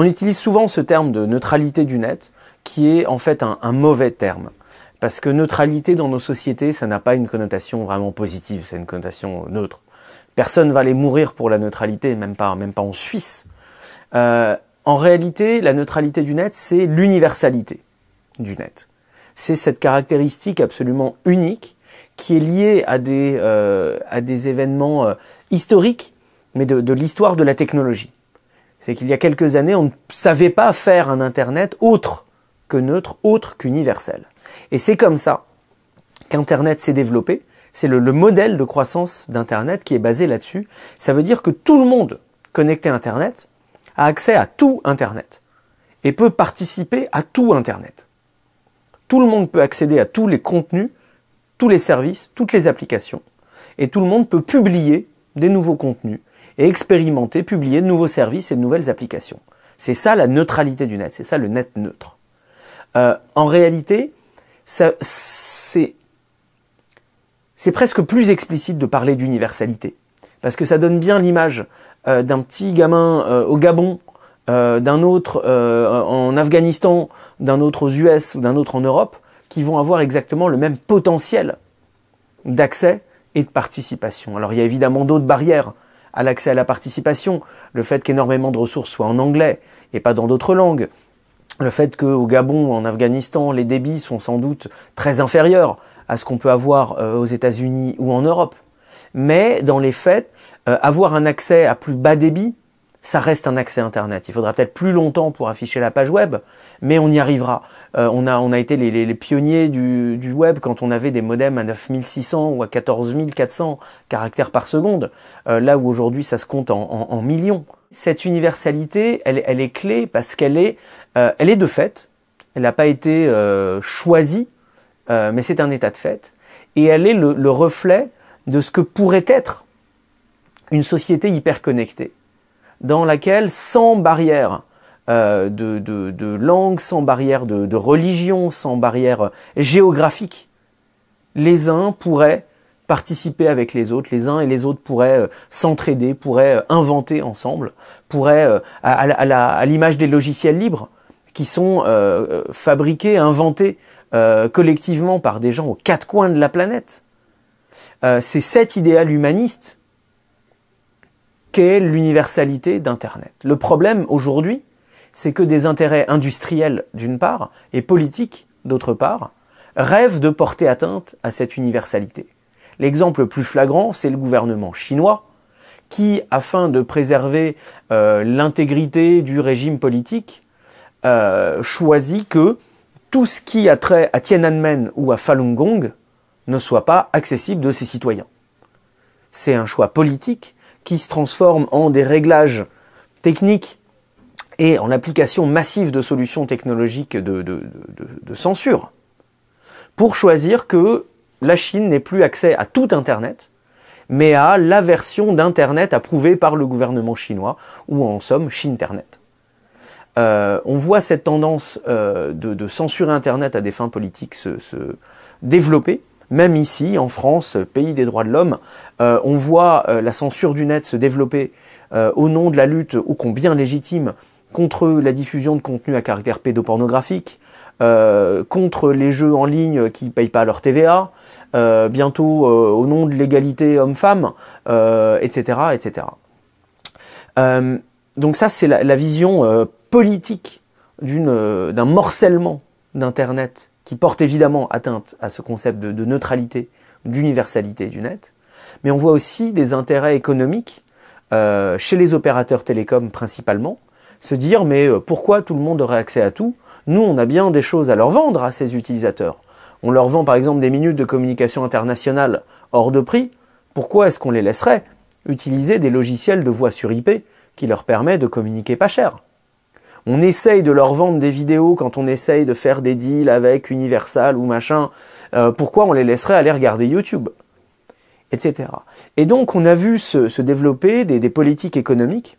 On utilise souvent ce terme de neutralité du net, qui est en fait un, mauvais terme. Parce que neutralité dans nos sociétés, ça n'a pas une connotation vraiment positive, c'est une connotation neutre. Personne va aller mourir pour la neutralité, même pas, même pas en Suisse. Euh, en réalité, la neutralité du net, c'est l'universalité du net. C'est cette caractéristique absolument unique qui est liée à des, euh, à des événements euh, historiques, mais de l'histoire de la technologie c'est qu'il y a quelques années, on ne savait pas faire un Internet autre que neutre, autre qu'universel. Et c'est comme ça qu'Internet s'est développé. C'est le, modèle de croissance d'Internet qui est basé là-dessus. Ça veut dire que tout le monde connecté à Internet a accès à tout Internet et peut participer à tout Internet. Tout le monde peut accéder à tous les contenus, tous les services, toutes les applications. Et tout le monde peut publier des nouveaux contenus, et expérimenter, publier de nouveaux services et de nouvelles applications. C'est ça la neutralité du net, c'est ça le net neutre. Euh, en réalité, c'est presque plus explicite de parler d'universalité, parce que ça donne bien l'image euh, d'un petit gamin euh, au Gabon, d'un autre en Afghanistan, d'un autre aux US ou d'un autre en Europe, qui vont avoir exactement le même potentiel d'accès et de participation. Alors il y a évidemment d'autres barrières, à l'accès à la participation, le fait qu'énormément de ressources soient en anglais et pas dans d'autres langues, le fait qu'au Gabon, ou en Afghanistan, les débits sont sans doute très inférieurs à ce qu'on peut avoir euh, aux États-Unis ou en Europe. Mais dans les faits, euh, avoir un accès à plus bas débit, ça reste un accès Internet. Il faudra peut-être plus longtemps pour afficher la page web, mais on y arrivera. Euh, on, a, on a été les, pionniers du, web quand on avait des modems à 9600 ou à 14400 caractères par seconde, euh, là où aujourd'hui ça se compte en, millions. Cette universalité, elle, est clé parce qu'elle est, euh, elle est de fait, elle n'a pas été choisie, mais c'est un état de fait, et elle est le, le reflet de ce que pourrait être une société hyper connectée dans laquelle, sans barrière euh, de, de, de, langue, sans barrière de, de religion, sans barrière géographique, les uns pourraient participer avec les autres, les uns et les autres pourraient euh, s'entraider, pourraient euh, inventer ensemble, pourraient, à, à l'image des logiciels libres, qui sont fabriqués, inventés collectivement par des gens aux quatre coins de la planète. C'est cet idéal humaniste qu'est l'universalité d'Internet. Le problème aujourd'hui, c'est que des intérêts industriels d'une part et politiques d'autre part rêvent de porter atteinte à cette universalité. L'exemple le plus flagrant, c'est le gouvernement chinois qui, afin de préserver euh, l'intégrité du régime politique, euh, choisit que tout ce qui a trait à Tiananmen ou à Falun Gong ne soit pas accessible de ses citoyens. C'est un choix politique qui se transforment en des réglages techniques et en application massive de solutions technologiques de, censure, pour choisir que la Chine n'ait plus accès à tout Internet, mais à la version d'Internet approuvée par le gouvernement chinois, ou en somme Chine Internet. Euh, on voit cette tendance euh, de, censure Internet à des fins politiques se, se développer, même ici, en France, pays des droits de l'homme, euh, on voit euh, la censure du net se développer euh, au nom de la lutte ou combien légitime contre la diffusion de contenus à caractère pédopornographique, contre les jeux en ligne qui ne payent pas leur TVA, bientôt au nom de l'égalité homme-femme, etc. etc. donc ça, c'est la, vision politique d'un morcellement d'Internet qui porte évidemment atteinte à ce concept de, neutralité, d'universalité du net, mais on voit aussi des intérêts économiques euh, chez les opérateurs télécoms principalement, se dire mais euh, pourquoi tout le monde aurait accès à tout Nous, on a bien des choses à leur vendre à ces utilisateurs. On leur vend par exemple des minutes de communication internationale hors de prix. Pourquoi est-ce qu'on les laisserait utiliser des logiciels de voix sur IP qui leur permet de communiquer pas cher on essaye de leur vendre des vidéos quand on essaye de faire des deals avec Universal ou machin. Euh, pourquoi on les laisserait aller regarder YouTube Etc. Et donc on a vu se, développer des, politiques économiques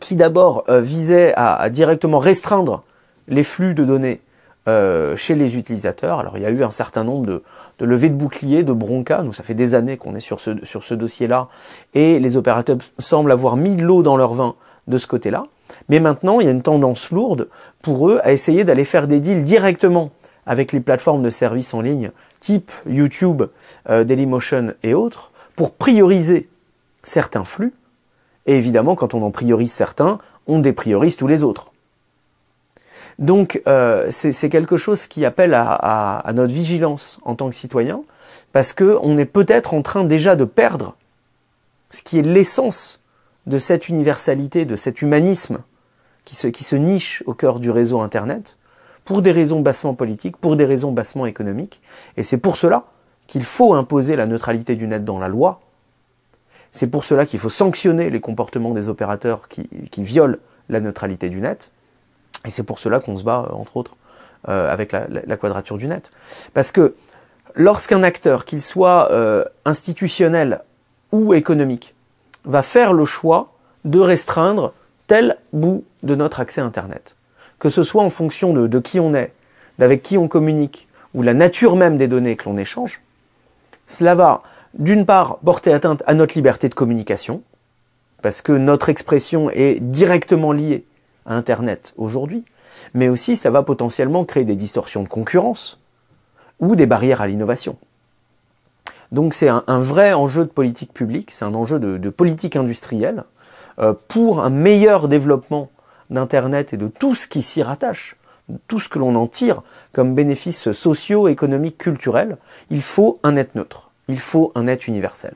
qui d'abord euh, visaient à, directement restreindre les flux de données euh, chez les utilisateurs. Alors il y a eu un certain nombre de, de levées de boucliers, de broncas. Nous, ça fait des années qu'on est sur ce, sur ce dossier-là. Et les opérateurs semblent avoir mis de l'eau dans leur vin de ce côté-là. Mais maintenant, il y a une tendance lourde pour eux à essayer d'aller faire des deals directement avec les plateformes de services en ligne type YouTube, euh, Dailymotion et autres pour prioriser certains flux. Et évidemment, quand on en priorise certains, on dépriorise tous les autres. Donc euh, c'est quelque chose qui appelle à, notre vigilance en tant que citoyen, parce qu'on est peut-être en train déjà de perdre ce qui est l'essence de cette universalité, de cet humanisme qui se, qui se niche au cœur du réseau Internet, pour des raisons bassement politiques, pour des raisons bassement économiques. Et c'est pour cela qu'il faut imposer la neutralité du net dans la loi. C'est pour cela qu'il faut sanctionner les comportements des opérateurs qui, qui violent la neutralité du net. Et c'est pour cela qu'on se bat, euh, entre autres, euh, avec la, quadrature du net. Parce que lorsqu'un acteur, qu'il soit euh, institutionnel ou économique, va faire le choix de restreindre tel bout de notre accès Internet. Que ce soit en fonction de, qui on est, d'avec qui on communique, ou la nature même des données que l'on échange, cela va d'une part porter atteinte à notre liberté de communication, parce que notre expression est directement liée à Internet aujourd'hui, mais aussi cela va potentiellement créer des distorsions de concurrence ou des barrières à l'innovation. Donc c'est un, vrai enjeu de politique publique, c'est un enjeu de politique industrielle, euh, pour un meilleur développement d'Internet et de tout ce qui s'y rattache, tout ce que l'on en tire comme bénéfices sociaux, économiques, culturels, il faut un net neutre, il faut un net universel.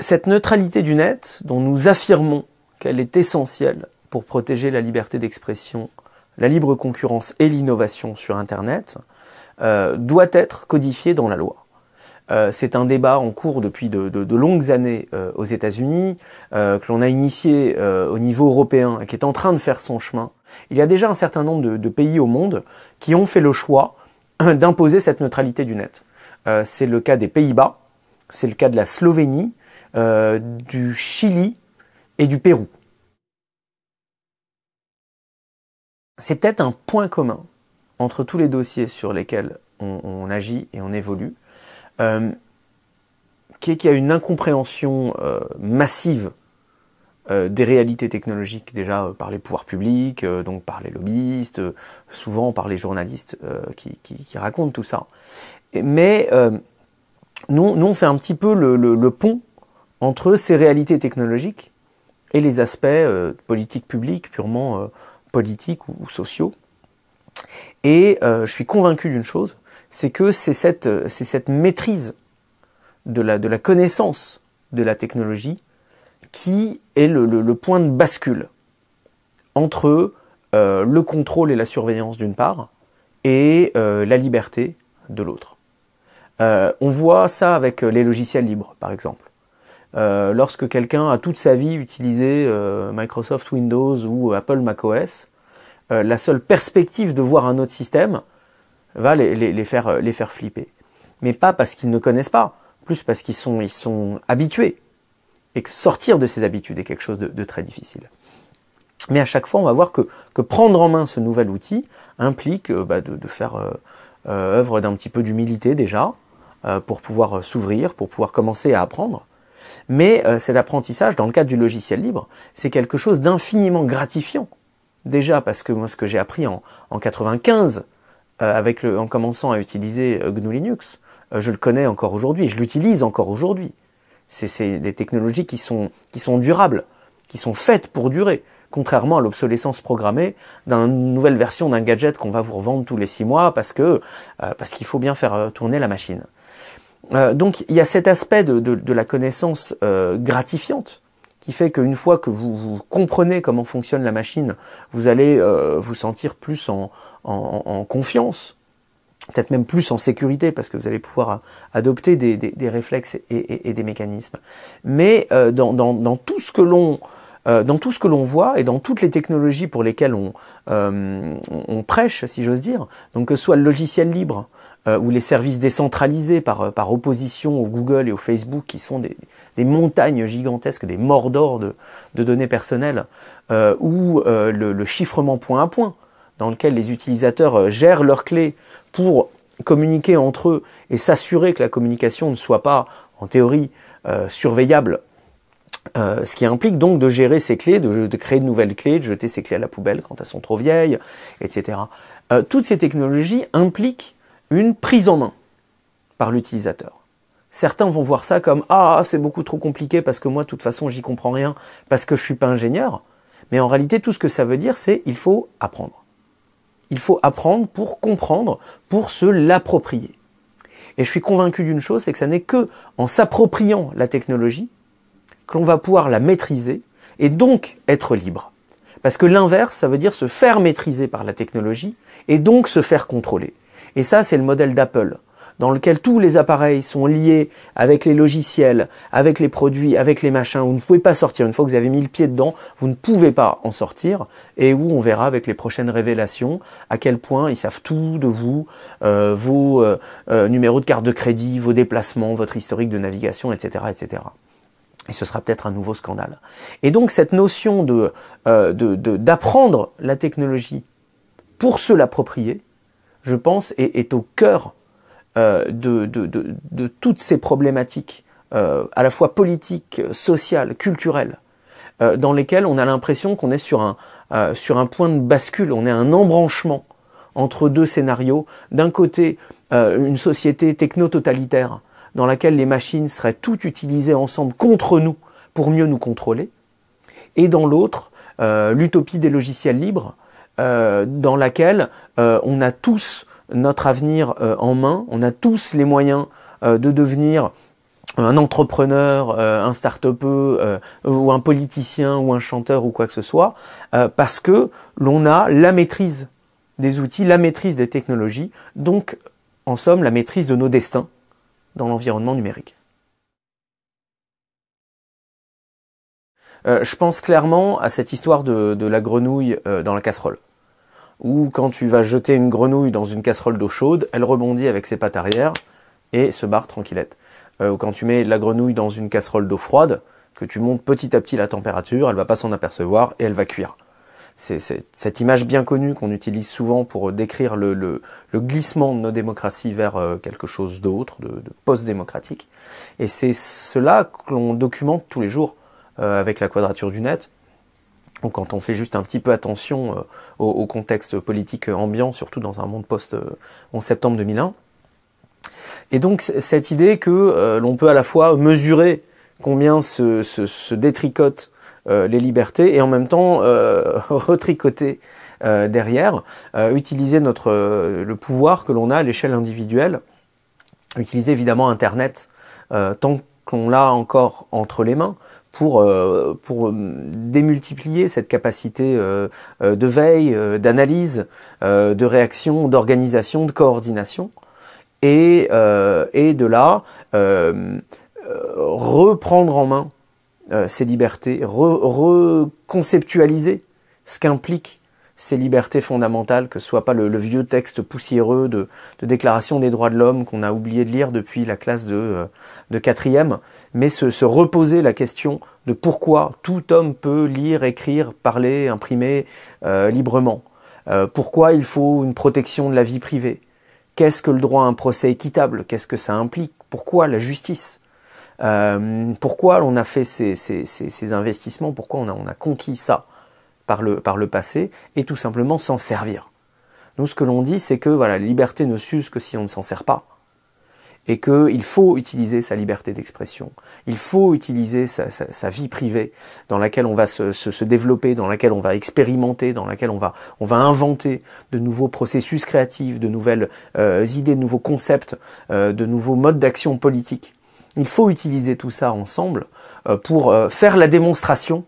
Cette neutralité du net, dont nous affirmons qu'elle est essentielle pour protéger la liberté d'expression, la libre concurrence et l'innovation sur Internet, euh, doit être codifiée dans la loi. Euh, c'est un débat en cours depuis de, longues années euh, aux États-Unis, euh, que l'on a initié au niveau européen, et qui est en train de faire son chemin. Il y a déjà un certain nombre de, pays au monde qui ont fait le choix d'imposer cette neutralité du net. c'est le cas des Pays-Bas, c'est le cas de la Slovénie, du Chili et du Pérou. C'est peut-être un point commun entre tous les dossiers sur lesquels on agit et on évolue, euh, qui est qu'il y a une incompréhension euh, massive euh, des réalités technologiques déjà par les pouvoirs publics, donc par les lobbyistes, souvent par les journalistes qui, racontent tout ça. Mais nous, nous, on fait un petit peu le, pont entre ces réalités technologiques et les aspects politiques publics, purement politiques ou, sociaux. Et je suis convaincu d'une chose, c'est que c'est cette, c'est cette maîtrise de la, de la connaissance de la technologie qui est le, le, point de bascule entre euh, le contrôle et la surveillance d'une part et euh, la liberté de l'autre. Euh, on voit ça avec les logiciels libres, par exemple. lorsque quelqu'un a toute sa vie utilisé Microsoft Windows ou Apple macOS, la seule perspective de voir un autre système, va les, faire, les faire flipper. Mais pas parce qu'ils ne connaissent pas, plus parce qu'ils sont, ils sont habitués. Et que sortir de ces habitudes est quelque chose de, très difficile. Mais à chaque fois, on va voir que, prendre en main ce nouvel outil implique euh, bah, de, faire euh, euh, œuvre d'un petit peu d'humilité déjà, pour pouvoir s'ouvrir, pour pouvoir commencer à apprendre. Mais cet apprentissage, dans le cadre du logiciel libre, c'est quelque chose d'infiniment gratifiant. Déjà parce que moi, ce que j'ai appris en, en 95, euh, avec en commençant à utiliser euh, GNU Linux. Euh, je le connais encore aujourd'hui, je l'utilise encore aujourd'hui. C'est des technologies qui sont, qui sont durables, qui sont faites pour durer, contrairement à l'obsolescence programmée d'une nouvelle version d'un gadget qu'on va vous revendre tous les six mois parce qu'il faut bien faire tourner la machine. donc il y a cet aspect de, de, de la connaissance gratifiante qui fait qu'une fois que vous, comprenez comment fonctionne la machine, vous allez vous sentir plus en, en, confiance, peut-être même plus en sécurité, parce que vous allez pouvoir adopter des, réflexes et, des mécanismes. Mais euh, dans, tout ce que l'on euh, dans tout ce que l'on voit et dans toutes les technologies pour lesquelles on, euh, prêche, si j'ose dire, donc que ce soit le logiciel libre ou les services décentralisés par, opposition au Google et au Facebook, qui sont des, montagnes gigantesques, des mordors de, de données personnelles, ou le, chiffrement point à point, dans lequel les utilisateurs euh, gèrent leurs clés pour communiquer entre eux et s'assurer que la communication ne soit pas, en théorie, euh, surveillable. Euh, ce qui implique donc de gérer ces clés, de, créer de nouvelles clés, de jeter ces clés à la poubelle quand elles sont trop vieilles, etc. toutes ces technologies impliquent une prise en main par l'utilisateur. Certains vont voir ça comme ah c'est beaucoup trop compliqué parce que moi de toute façon j'y comprends rien parce que je ne suis pas ingénieur. Mais en réalité tout ce que ça veut dire c'est il faut apprendre il faut apprendre pour comprendre, pour se l'approprier. Et je suis convaincu d'une chose, c'est que ça n'est que en s'appropriant la technologie que l'on va pouvoir la maîtriser et donc être libre. Parce que l'inverse, ça veut dire se faire maîtriser par la technologie et donc se faire contrôler. Et ça, c'est le modèle d'Apple dans lequel tous les appareils sont liés avec les logiciels, avec les produits, avec les machins, vous ne pouvez pas sortir. Une fois que vous avez mis le pied dedans, vous ne pouvez pas en sortir, et où on verra avec les prochaines révélations à quel point ils savent tout de vous, euh, vos euh, euh, numéros de carte de crédit, vos déplacements, votre historique de navigation, etc. etc. Et ce sera peut-être un nouveau scandale. Et donc cette notion de d'apprendre la technologie pour se l'approprier, je pense, est au cœur euh, de, toutes ces problématiques, euh, à la fois politiques, sociales, culturelles, euh, dans lesquelles on a l'impression qu'on est sur un point de bascule, on est un embranchement entre deux scénarios. D'un côté, une société techno-totalitaire dans laquelle les machines seraient toutes utilisées ensemble contre nous pour mieux nous contrôler, et dans l'autre, l'utopie des logiciels libres, dans laquelle on a tous notre avenir euh, en main, on a tous les moyens euh, de devenir euh, un entrepreneur, un start ou un politicien ou un chanteur ou quoi que ce soit, parce que l'on a la maîtrise des outils, la maîtrise des technologies, donc en somme la maîtrise de nos destins dans l'environnement numérique. je pense clairement à cette histoire de, la grenouille dans la casserole ou quand tu vas jeter une grenouille dans une casserole d'eau chaude, elle rebondit avec ses pattes arrière et se barre tranquillette. Euh, ou quand tu mets la grenouille dans une casserole d'eau froide, que tu montes petit à petit la température, elle va pas s'en apercevoir et elle va cuire. C'est cette image bien connue qu'on utilise souvent pour décrire le, glissement de nos démocraties vers euh, quelque chose d'autre, de, post-démocratique. Et c'est cela que l'on documente tous les jours euh, avec la quadrature du net, quand on fait juste un petit peu attention euh, au, contexte politique ambiant, surtout dans un monde post-11 euh, septembre 2001. Et donc cette idée que euh, l'on peut à la fois mesurer combien se, détricotent les libertés et en même temps retricoter derrière, utiliser notre, le pouvoir que l'on a à l'échelle individuelle, utiliser évidemment Internet tant qu'on l'a encore entre les mains, pour, euh, pour euh, démultiplier cette capacité euh, de veille, d'analyse, de réaction, d'organisation, de coordination, et, de là reprendre en main ces libertés, reconceptualiser ce qu'implique ces libertés fondamentales, que ce soit pas le, vieux texte poussiéreux de, de, déclaration des droits de l'homme qu'on a oublié de lire depuis la classe de, euh, de quatrième, mais se, se, reposer la question de pourquoi tout homme peut lire, écrire, parler, imprimer euh, librement. Euh, pourquoi il faut une protection de la vie privée Qu'est-ce que le droit à un procès équitable Qu'est-ce que ça implique Pourquoi la justice Pourquoi on a fait ces, ces, ces, ces investissements Pourquoi on a, on a conquis ça par le, par le passé et tout simplement s'en servir. Nous, ce que l'on dit, c'est que voilà, la liberté ne s'use que si on ne s'en sert pas et qu'il faut utiliser sa liberté d'expression, il faut utiliser sa, vie privée dans laquelle on va se, développer, dans laquelle on va expérimenter, dans laquelle on va, on va inventer de nouveaux processus créatifs, de nouvelles euh, idées, de nouveaux concepts, euh, de nouveaux modes d'action politique. Il faut utiliser tout ça ensemble euh, pour faire la démonstration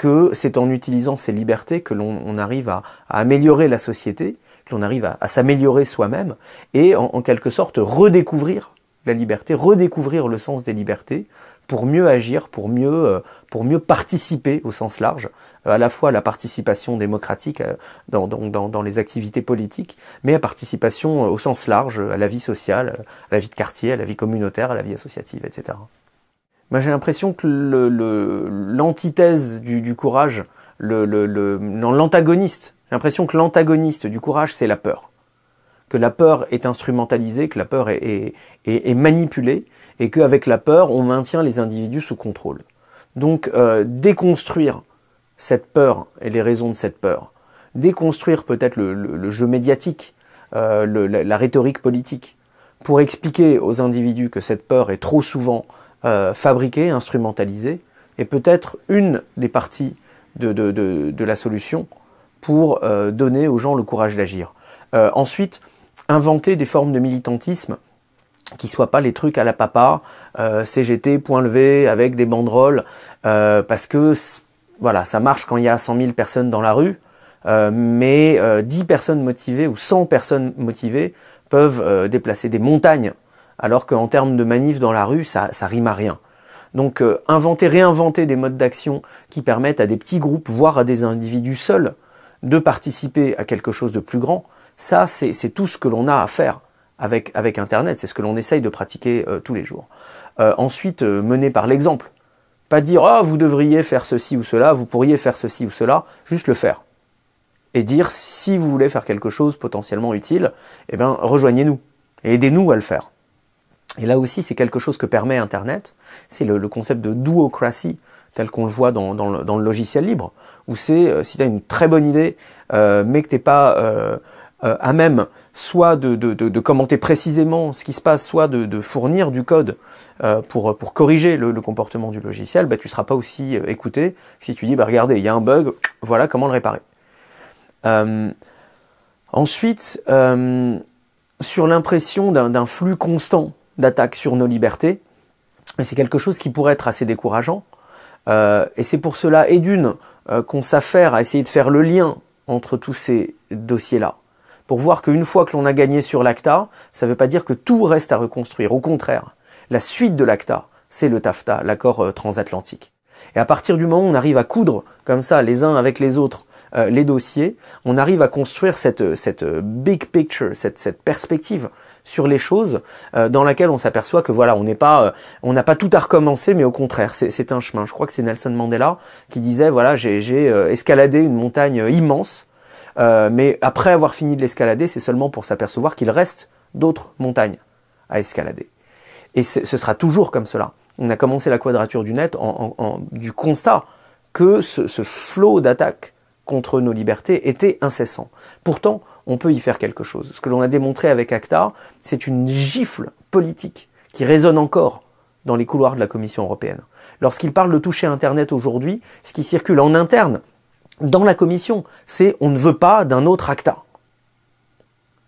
que c'est en utilisant ces libertés que l'on arrive à, améliorer la société, que l'on arrive à, s'améliorer soi-même et en, quelque sorte redécouvrir la liberté, redécouvrir le sens des libertés pour mieux agir, pour mieux, euh, pour mieux participer au sens large, euh, à la fois la participation démocratique euh, dans, dans, dans les activités politiques, mais à participation au sens large, à la vie sociale, à la vie de quartier, à la vie communautaire, à la vie associative, etc j'ai l'impression que l'antithèse du, courage, l'antagoniste, j'ai l'impression que l'antagoniste du courage, c'est la peur. Que la peur est instrumentalisée, que la peur est, manipulée, et qu'avec la peur, on maintient les individus sous contrôle. Donc euh, déconstruire cette peur et les raisons de cette peur, déconstruire peut-être le, jeu médiatique, euh, la, rhétorique politique, pour expliquer aux individus que cette peur est trop souvent euh, fabriquer, instrumentaliser, et peut-être une des parties de, la solution pour euh, donner aux gens le courage d'agir. Euh, ensuite, inventer des formes de militantisme qui soient pas les trucs à la papa, CGT, point levé, avec des banderoles, parce que voilà, ça marche quand il y a 100 000 personnes dans la rue, mais 10 personnes motivées ou 100 personnes motivées peuvent déplacer des montagnes alors qu'en termes de manif dans la rue, ça, ça rime à rien. Donc euh, inventer, réinventer des modes d'action qui permettent à des petits groupes, voire à des individus seuls, de participer à quelque chose de plus grand, ça c'est tout ce que l'on a à faire avec, avec Internet, c'est ce que l'on essaye de pratiquer euh, tous les jours. Euh, ensuite, mener par l'exemple. Pas dire ah vous devriez faire ceci ou cela, vous pourriez faire ceci ou cela, juste le faire. Et dire si vous voulez faire quelque chose potentiellement utile, eh bien rejoignez-nous et aidez-nous à le faire. Et là aussi, c'est quelque chose que permet Internet, c'est le, concept de duocracy », tel qu'on le voit dans, le, logiciel libre, où c'est euh, si tu as une très bonne idée, euh, mais que t'es pas euh, à même soit de, commenter précisément ce qui se passe, soit de, fournir du code pour, corriger le, comportement du logiciel, bah, tu ne seras pas aussi écouté si tu dis bah, regardez, il y a un bug, voilà comment le réparer. ensuite, sur l'impression d'un flux constant d'attaque sur nos libertés. mais c'est quelque chose qui pourrait être assez décourageant. Euh, et c'est pour cela, et d'une, euh, qu'on s'affaire à essayer de faire le lien entre tous ces dossiers-là. Pour voir qu'une fois que l'on a gagné sur l'ACTA, ça ne veut pas dire que tout reste à reconstruire. Au contraire, la suite de l'ACTA, c'est le TAFTA, l'accord euh, transatlantique. Et à partir du moment où on arrive à coudre comme ça les uns avec les autres les dossiers, on arrive à construire cette, big picture, cette perspective sur les choses euh, dans laquelle on s'aperçoit que voilà, on n'est pas, euh, on n'a pas tout à recommencer, mais au contraire, c'est un chemin. Je crois que c'est Nelson Mandela qui disait voilà, j'ai euh, escaladé une montagne immense, mais après avoir fini de l'escalader, c'est seulement pour s'apercevoir qu'il reste d'autres montagnes à escalader. Et ce sera toujours comme cela. On a commencé la quadrature du net en, du constat que ce flot d'attaques contre nos libertés était incessant. Pourtant, on peut y faire quelque chose. Ce que l'on a démontré avec ACTA, c'est une gifle politique qui résonne encore dans les couloirs de la Commission européenne. Lorsqu'il parle de toucher Internet aujourd'hui, ce qui circule en interne, dans la Commission, c'est on ne veut pas d'un autre ACTA.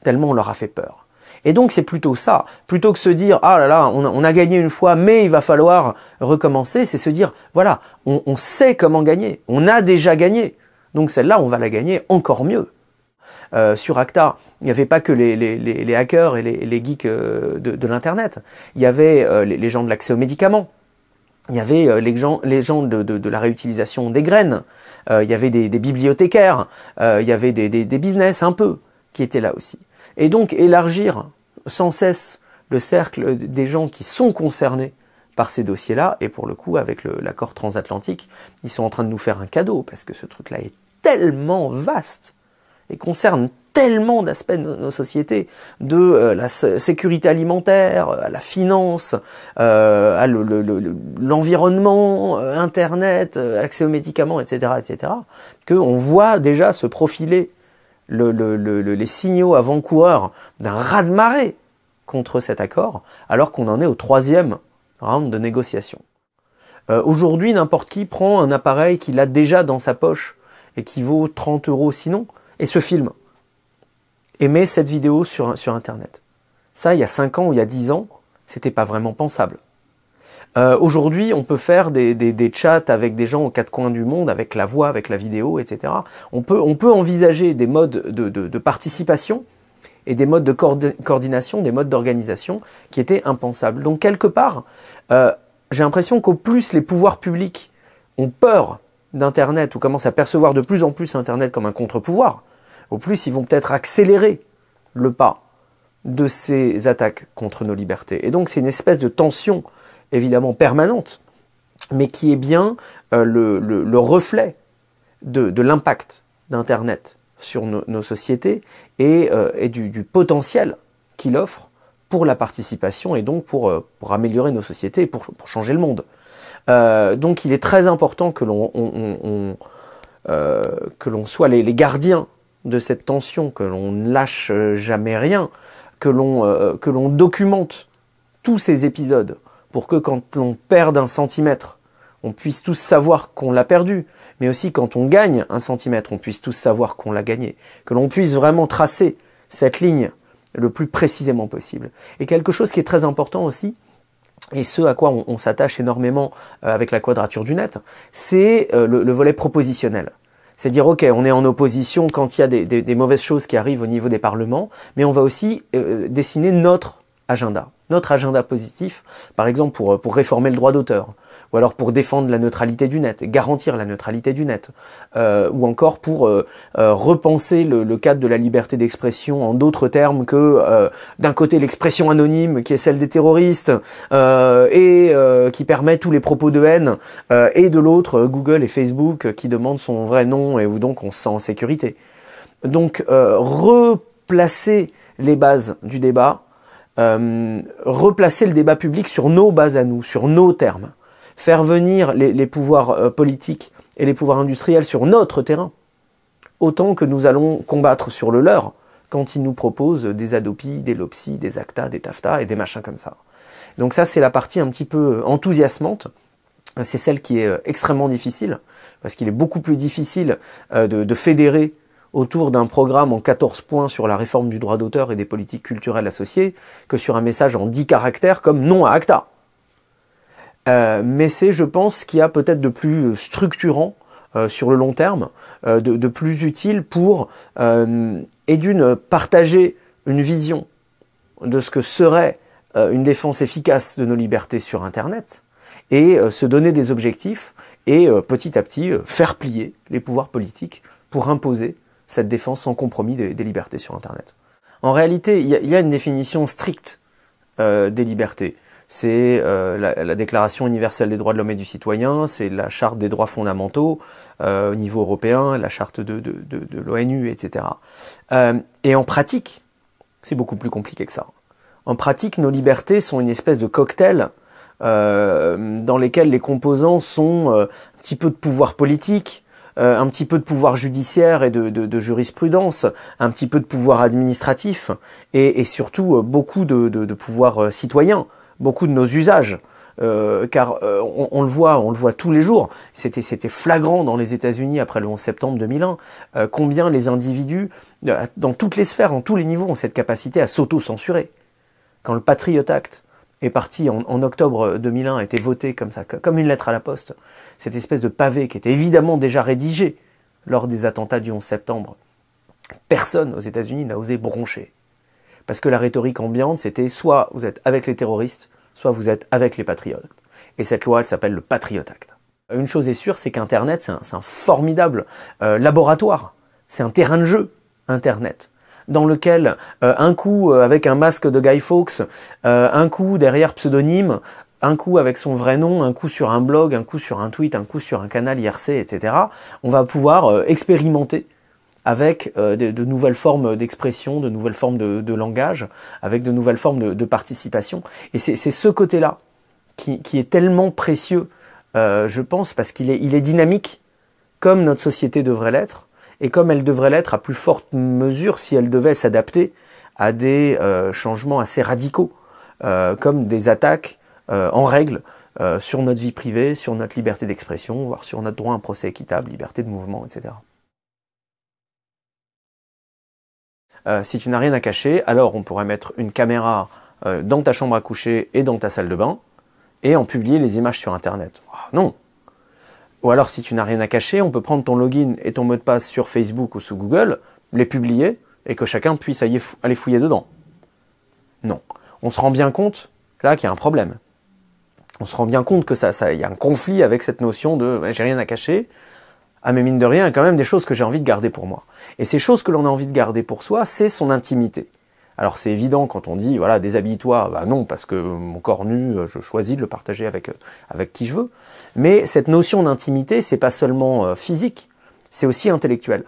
Tellement on leur a fait peur. Et donc c'est plutôt ça, plutôt que se dire ah là là on a, gagné une fois mais il va falloir recommencer, c'est se dire voilà on sait comment gagner, on a déjà gagné, donc celle-là on va la gagner encore mieux. Euh, sur Acta, il n'y avait pas que les, hackers et les, geeks euh, de, l'Internet. Il y avait euh, les, gens de l'accès aux médicaments. Il y avait les gens, de, la réutilisation des graines. il y avait des, bibliothécaires. il y avait des, business un peu qui étaient là aussi. Et donc élargir sans cesse le cercle des gens qui sont concernés par ces dossiers-là. Et pour le coup, avec l'accord transatlantique, ils sont en train de nous faire un cadeau parce que ce truc-là est tellement vaste et concerne tellement d'aspects de nos sociétés, de euh, la sécurité alimentaire, euh, à la finance, euh, à l'environnement, Internet, accès aux médicaments, etc., etc., qu'on voit déjà se profiler les signaux avant-coureurs d'un raz-de-marée contre cet accord, alors qu'on en est au troisième round de négociation. Aujourd'hui, n'importe qui prend un appareil qu'il a déjà dans sa poche et qui vaut 30 euros sinon, et ce film. émet cette vidéo sur, sur Internet. Ça, il y a 5 ans ou il y a 10 ans, c'était pas vraiment pensable. Euh, aujourd'hui, on peut faire des, chats avec des gens aux quatre coins du monde, avec la voix, avec la vidéo, etc. On peut, on peut envisager des modes de, participation et des modes de coordination, des modes d'organisation qui étaient impensables. Donc quelque part, euh, j'ai l'impression qu'au plus les pouvoirs publics ont peur d'Internet ou commencent à percevoir de plus en plus Internet comme un contre-pouvoir, au plus, ils vont peut-être accélérer le pas de ces attaques contre nos libertés. Et donc c'est une espèce de tension, évidemment, permanente, mais qui est bien euh, le, reflet de, l'impact d'Internet sur nos sociétés et, euh, du, potentiel qu'il offre pour la participation et donc pour, euh, améliorer nos sociétés et pour, changer le monde. donc il est très important que l'on soit les gardiens de cette tension, que l'on ne lâche euh, jamais rien, euh, que l'on documente tous ces épisodes pour que quand l'on perde un centimètre, on puisse tous savoir qu'on l'a perdu, mais aussi quand on gagne un centimètre, on puisse tous savoir qu'on l'a gagné, que l'on puisse vraiment tracer cette ligne le plus précisément possible. Et quelque chose qui est très important aussi, et ce à quoi on, s'attache énormément euh, avec la quadrature du net, c'est le volet propositionnel. C'est dire, OK, on est en opposition quand il y a des, mauvaises choses qui arrivent au niveau des parlements, mais on va aussi euh, dessiner notre agenda, notre agenda positif, par exemple pour, euh, pour réformer le droit d'auteur, ou alors pour défendre la neutralité du net, garantir la neutralité du net, euh, ou encore pour euh, euh, repenser le, le, cadre de la liberté d'expression en d'autres termes que d'un côté l'expression anonyme qui est celle des terroristes et qui permet tous les propos de haine, et de l'autre Google et Facebook qui demandent son vrai nom et où donc on se sent en sécurité. Donc replacer les bases du débat, replacer le débat public sur nos bases à nous, sur nos termes faire venir les, pouvoirs euh, politiques et les pouvoirs industriels sur notre terrain, autant que nous allons combattre sur le leur quand ils nous proposent des Adopi, des Lopsi, des Actas, des Tafta et des machins comme ça. Donc ça, c'est la partie un petit peu enthousiasmante. C'est celle qui est euh, extrêmement difficile, parce qu'il est beaucoup plus difficile euh, de, de fédérer autour d'un programme en 14 points sur la réforme du droit d'auteur et des politiques culturelles associées que sur un message en 10 caractères comme non à ACTA. Euh, mais c'est, je pense, ce qu'il y a peut-être de plus structurant euh, sur le long terme, euh, de, plus utile pour, et d'une, partager une vision de ce que serait une défense efficace de nos libertés sur Internet, et se donner des objectifs, et petit à petit faire plier les pouvoirs politiques pour imposer cette défense sans compromis des, libertés sur Internet. En réalité, il y, a une définition stricte des libertés c'est euh, la, Déclaration universelle des droits de l'homme et du citoyen, c'est la charte des droits fondamentaux euh, au niveau européen, la charte de, l'ONU, etc. Euh, et en pratique, c'est beaucoup plus compliqué que ça. En pratique, nos libertés sont une espèce de cocktail dans lesquels les composants sont un petit peu de pouvoir politique, un petit peu de pouvoir judiciaire et de, jurisprudence, un petit peu de pouvoir administratif et, surtout beaucoup de, pouvoir citoyen beaucoup de nos usages. Euh, car euh, on, le voit, on le voit tous les jours. C'était, c'était flagrant dans les États-Unis après le 11 septembre 2001. Euh, combien les individus, dans toutes les sphères, en tous les niveaux, ont cette capacité à s'auto-censurer. Quand le Patriot Act est parti en, en, octobre 2001, a été voté comme ça, comme une lettre à la poste, cette espèce de pavé qui était évidemment déjà rédigé lors des attentats du 11 septembre, personne aux États-Unis n'a osé broncher. Parce que la rhétorique ambiante, c'était soit vous êtes avec les terroristes, soit vous êtes avec les patriotes. Et cette loi, elle s'appelle le Patriot Act. Une chose est sûre, c'est qu'Internet, c'est un, formidable euh, laboratoire, c'est un terrain de jeu, Internet dans lequel euh, un coup euh, avec un masque de Guy Fawkes, un coup derrière pseudonyme, un coup avec son vrai nom, un coup sur un blog, un coup sur un tweet, un coup sur un canal IRC, etc., on va pouvoir expérimenter avec euh, de, nouvelles formes d'expression, de nouvelles formes de, langage, avec de nouvelles formes de, participation. Et c'est ce côté-là qui, est tellement précieux, euh, je pense, parce qu'il est, dynamique, comme notre société devrait l'être, et comme elle devrait l'être à plus forte mesure si elle devait s'adapter à des euh, changements assez radicaux, comme des attaques en règle sur notre vie privée, sur notre liberté d'expression, voire sur notre droit à un procès équitable, liberté de mouvement, etc. Euh, si tu n'as rien à cacher, alors on pourrait mettre une caméra euh, dans ta chambre à coucher et dans ta salle de bain et en publier les images sur Internet. Ah, non Ou alors si tu n'as rien à cacher, on peut prendre ton login et ton mot de passe sur Facebook ou sous Google, les publier et que chacun puisse aller, fouiller dedans. Non. On se rend bien compte là qu'il y a un problème. On se rend bien compte que ça, ça, y a un conflit avec cette notion de ben, j'ai rien à cacher ah mais mine de rien, quand même des choses que j'ai envie de garder pour moi. Et ces choses que l'on a envie de garder pour soi, c'est son intimité. Alors c'est évident quand on dit voilà déshabille-toi, bah non parce que mon corps nu, euh, je choisis de le partager avec euh, avec qui je veux. Mais cette notion d'intimité, c'est pas seulement euh, physique, c'est aussi intellectuel.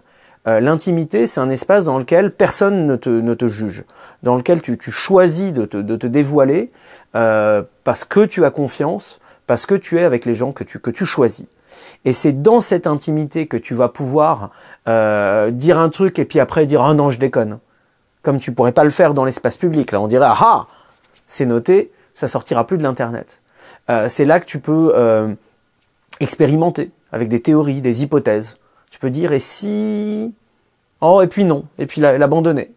L'intimité, c'est un espace dans lequel personne ne te, ne te juge, dans lequel tu, tu choisis de te, de te dévoiler parce que tu as confiance, parce que tu es avec les gens que tu, que tu choisis. Et c'est dans cette intimité que tu vas pouvoir euh, dire un truc et puis après dire un oh non je déconne. Comme tu pourrais pas le faire dans l'espace public. Là on dirait ah ah c'est noté, ça sortira plus de l'internet. Euh, c'est là que tu peux euh, expérimenter avec des théories, des hypothèses. Tu peux dire et si oh et puis non et puis l'abandonner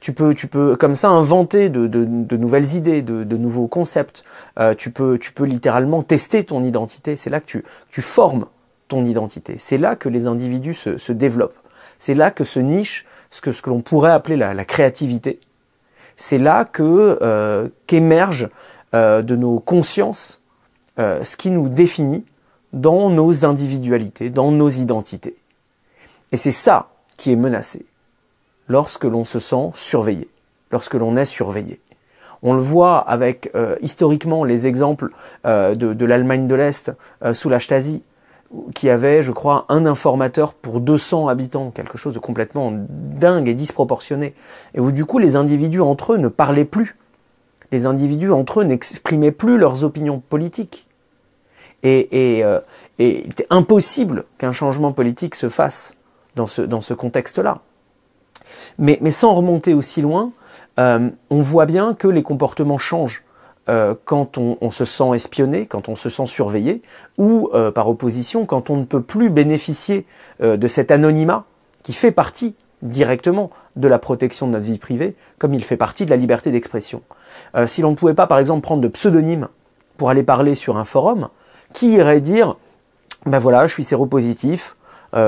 tu peux, tu peux comme ça inventer de, nouvelles idées, de, nouveaux concepts. Euh, tu peux, tu peux littéralement tester ton identité. C'est là que tu, formes ton identité. C'est là que les individus se, développent. C'est là que se niche ce que, ce l'on pourrait appeler la, créativité. C'est là que euh, qu'émerge euh, de nos consciences euh, ce qui nous définit dans nos individualités, dans nos identités. Et c'est ça qui est menacé lorsque l'on se sent surveillé, lorsque l'on est surveillé. On le voit avec euh, historiquement les exemples euh, de, l'Allemagne de l'Est euh, sous la Stasi, qui avait, je crois, un informateur pour 200 habitants, quelque chose de complètement dingue et disproportionné, et où du coup les individus entre eux ne parlaient plus, les individus entre eux n'exprimaient plus leurs opinions politiques. Et, et il était impossible qu'un changement politique se fasse dans ce, dans ce contexte-là. Mais, sans remonter aussi loin, euh, on voit bien que les comportements changent euh, quand on, se sent espionné, quand on se sent surveillé, ou euh, par opposition, quand on ne peut plus bénéficier de cet anonymat qui fait partie directement de la protection de notre vie privée, comme il fait partie de la liberté d'expression. si l'on ne pouvait pas, par exemple, prendre de pseudonyme pour aller parler sur un forum, qui irait dire, ben voilà, je suis séropositif,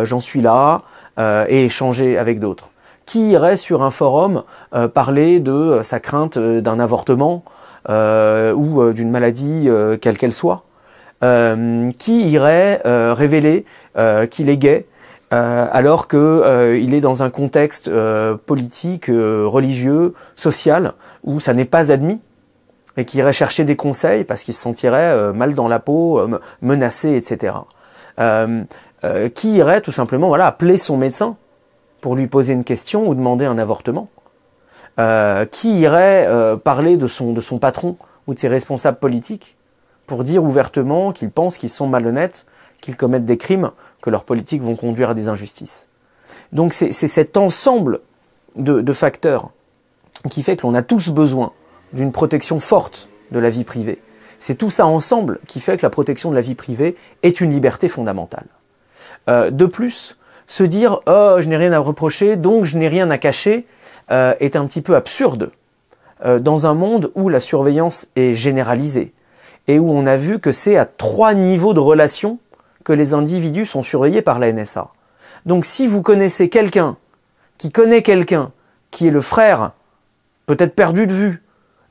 j'en suis là, et échanger avec d'autres qui irait sur un forum euh, parler de euh, sa crainte euh, d'un avortement ou d'une maladie quelle qu'elle soit Qui irait révéler qu'il est gay alors qu'il est dans un contexte politique, religieux, social, où ça n'est pas admis, et qui irait chercher des conseils parce qu'il se sentirait mal dans la peau, menacé, etc. qui irait tout simplement voilà appeler son médecin pour lui poser une question ou demander un avortement euh, Qui irait euh, parler de son, de son patron ou de ses responsables politiques pour dire ouvertement qu'ils pensent qu'ils sont malhonnêtes, qu'ils commettent des crimes, que leurs politiques vont conduire à des injustices Donc c'est cet ensemble de, facteurs qui fait que l'on a tous besoin d'une protection forte de la vie privée. C'est tout ça ensemble qui fait que la protection de la vie privée est une liberté fondamentale. Euh, de plus, se dire oh je n'ai rien à reprocher donc je n'ai rien à cacher euh, est un petit peu absurde euh, dans un monde où la surveillance est généralisée et où on a vu que c'est à trois niveaux de relations que les individus sont surveillés par la NSA. Donc si vous connaissez quelqu'un qui connaît quelqu'un qui est le frère, peut-être perdu de vue,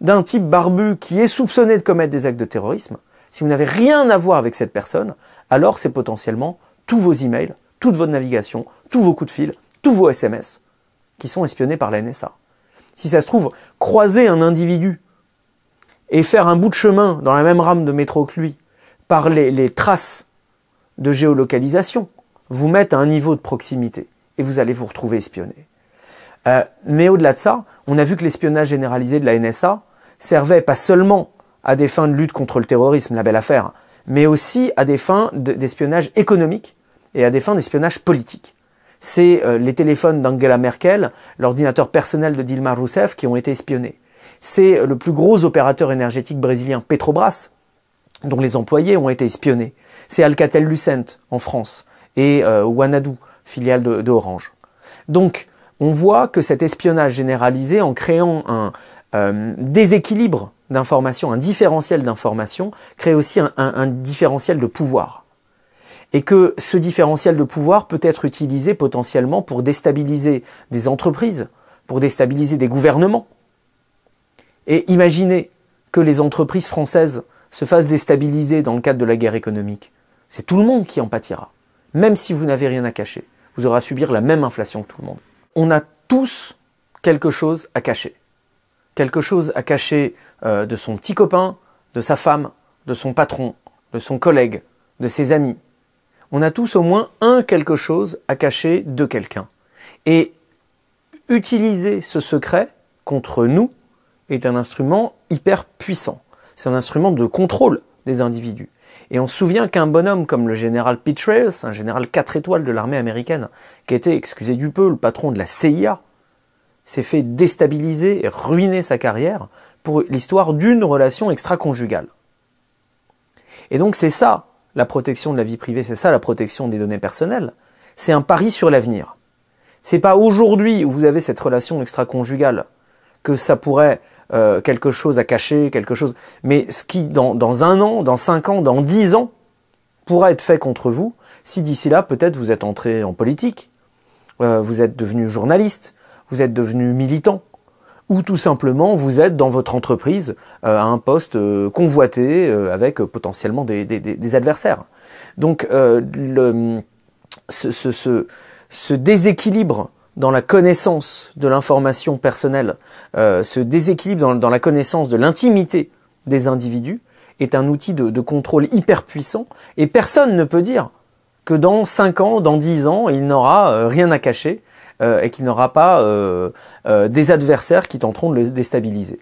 d'un type barbu qui est soupçonné de commettre des actes de terrorisme, si vous n'avez rien à voir avec cette personne, alors c'est potentiellement tous vos emails toute votre navigation, tous vos coups de fil, tous vos SMS, qui sont espionnés par la NSA. Si ça se trouve, croiser un individu et faire un bout de chemin dans la même rame de métro que lui par les, traces de géolocalisation vous met à un niveau de proximité et vous allez vous retrouver espionné. Euh, mais au-delà de ça, on a vu que l'espionnage généralisé de la NSA servait pas seulement à des fins de lutte contre le terrorisme, la belle affaire, mais aussi à des fins d'espionnage économique et à des fins d'espionnage politique. C'est euh, les téléphones d'Angela Merkel, l'ordinateur personnel de Dilma Rousseff qui ont été espionnés. C'est euh, le plus gros opérateur énergétique brésilien Petrobras, dont les employés ont été espionnés. C'est Alcatel-Lucent en France et euh, filiale de, Donc, on voit que cet espionnage généralisé, en créant un euh, déséquilibre d'informations, un différentiel d'informations, crée aussi un, un différentiel de pouvoir et que ce différentiel de pouvoir peut être utilisé potentiellement pour déstabiliser des entreprises, pour déstabiliser des gouvernements. Et imaginez que les entreprises françaises se fassent déstabiliser dans le cadre de la guerre économique. C'est tout le monde qui en pâtira, même si vous n'avez rien à cacher. Vous aurez à subir la même inflation que tout le monde. On a tous quelque chose à cacher. Quelque chose à cacher euh, de son petit copain, de sa femme, de son patron, de son collègue, de ses amis, on a tous au moins un quelque chose à cacher de quelqu'un. Et utiliser ce secret contre nous est un instrument hyper puissant. C'est un instrument de contrôle des individus. Et on se souvient qu'un bonhomme comme le général Petraeus, un général 4 étoiles de l'armée américaine, qui était, excusez du peu, le patron de la CIA, s'est fait déstabiliser et ruiner sa carrière pour l'histoire d'une relation extra-conjugale. Et donc c'est ça la protection de la vie privée, c'est ça, la protection des données personnelles. C'est un pari sur l'avenir. C'est pas aujourd'hui où vous avez cette relation extra-conjugale que ça pourrait euh, quelque chose à cacher, quelque chose. Mais ce qui, dans, un an, dans cinq ans, dans dix ans, pourra être fait contre vous, si d'ici là, peut-être vous êtes entré en politique, euh, vous êtes devenu journaliste, vous êtes devenu militant, ou tout simplement vous êtes dans votre entreprise euh, à un poste euh, convoité euh, avec potentiellement des, adversaires. Donc ce, déséquilibre dans la connaissance de l'information personnelle, ce déséquilibre dans, la connaissance de l'intimité des individus est un outil de, de contrôle hyper puissant et personne ne peut dire que dans 5 ans, dans 10 ans, il n'aura rien à cacher euh, et qu'il n'aura pas euh, euh, des adversaires qui tenteront de le déstabiliser.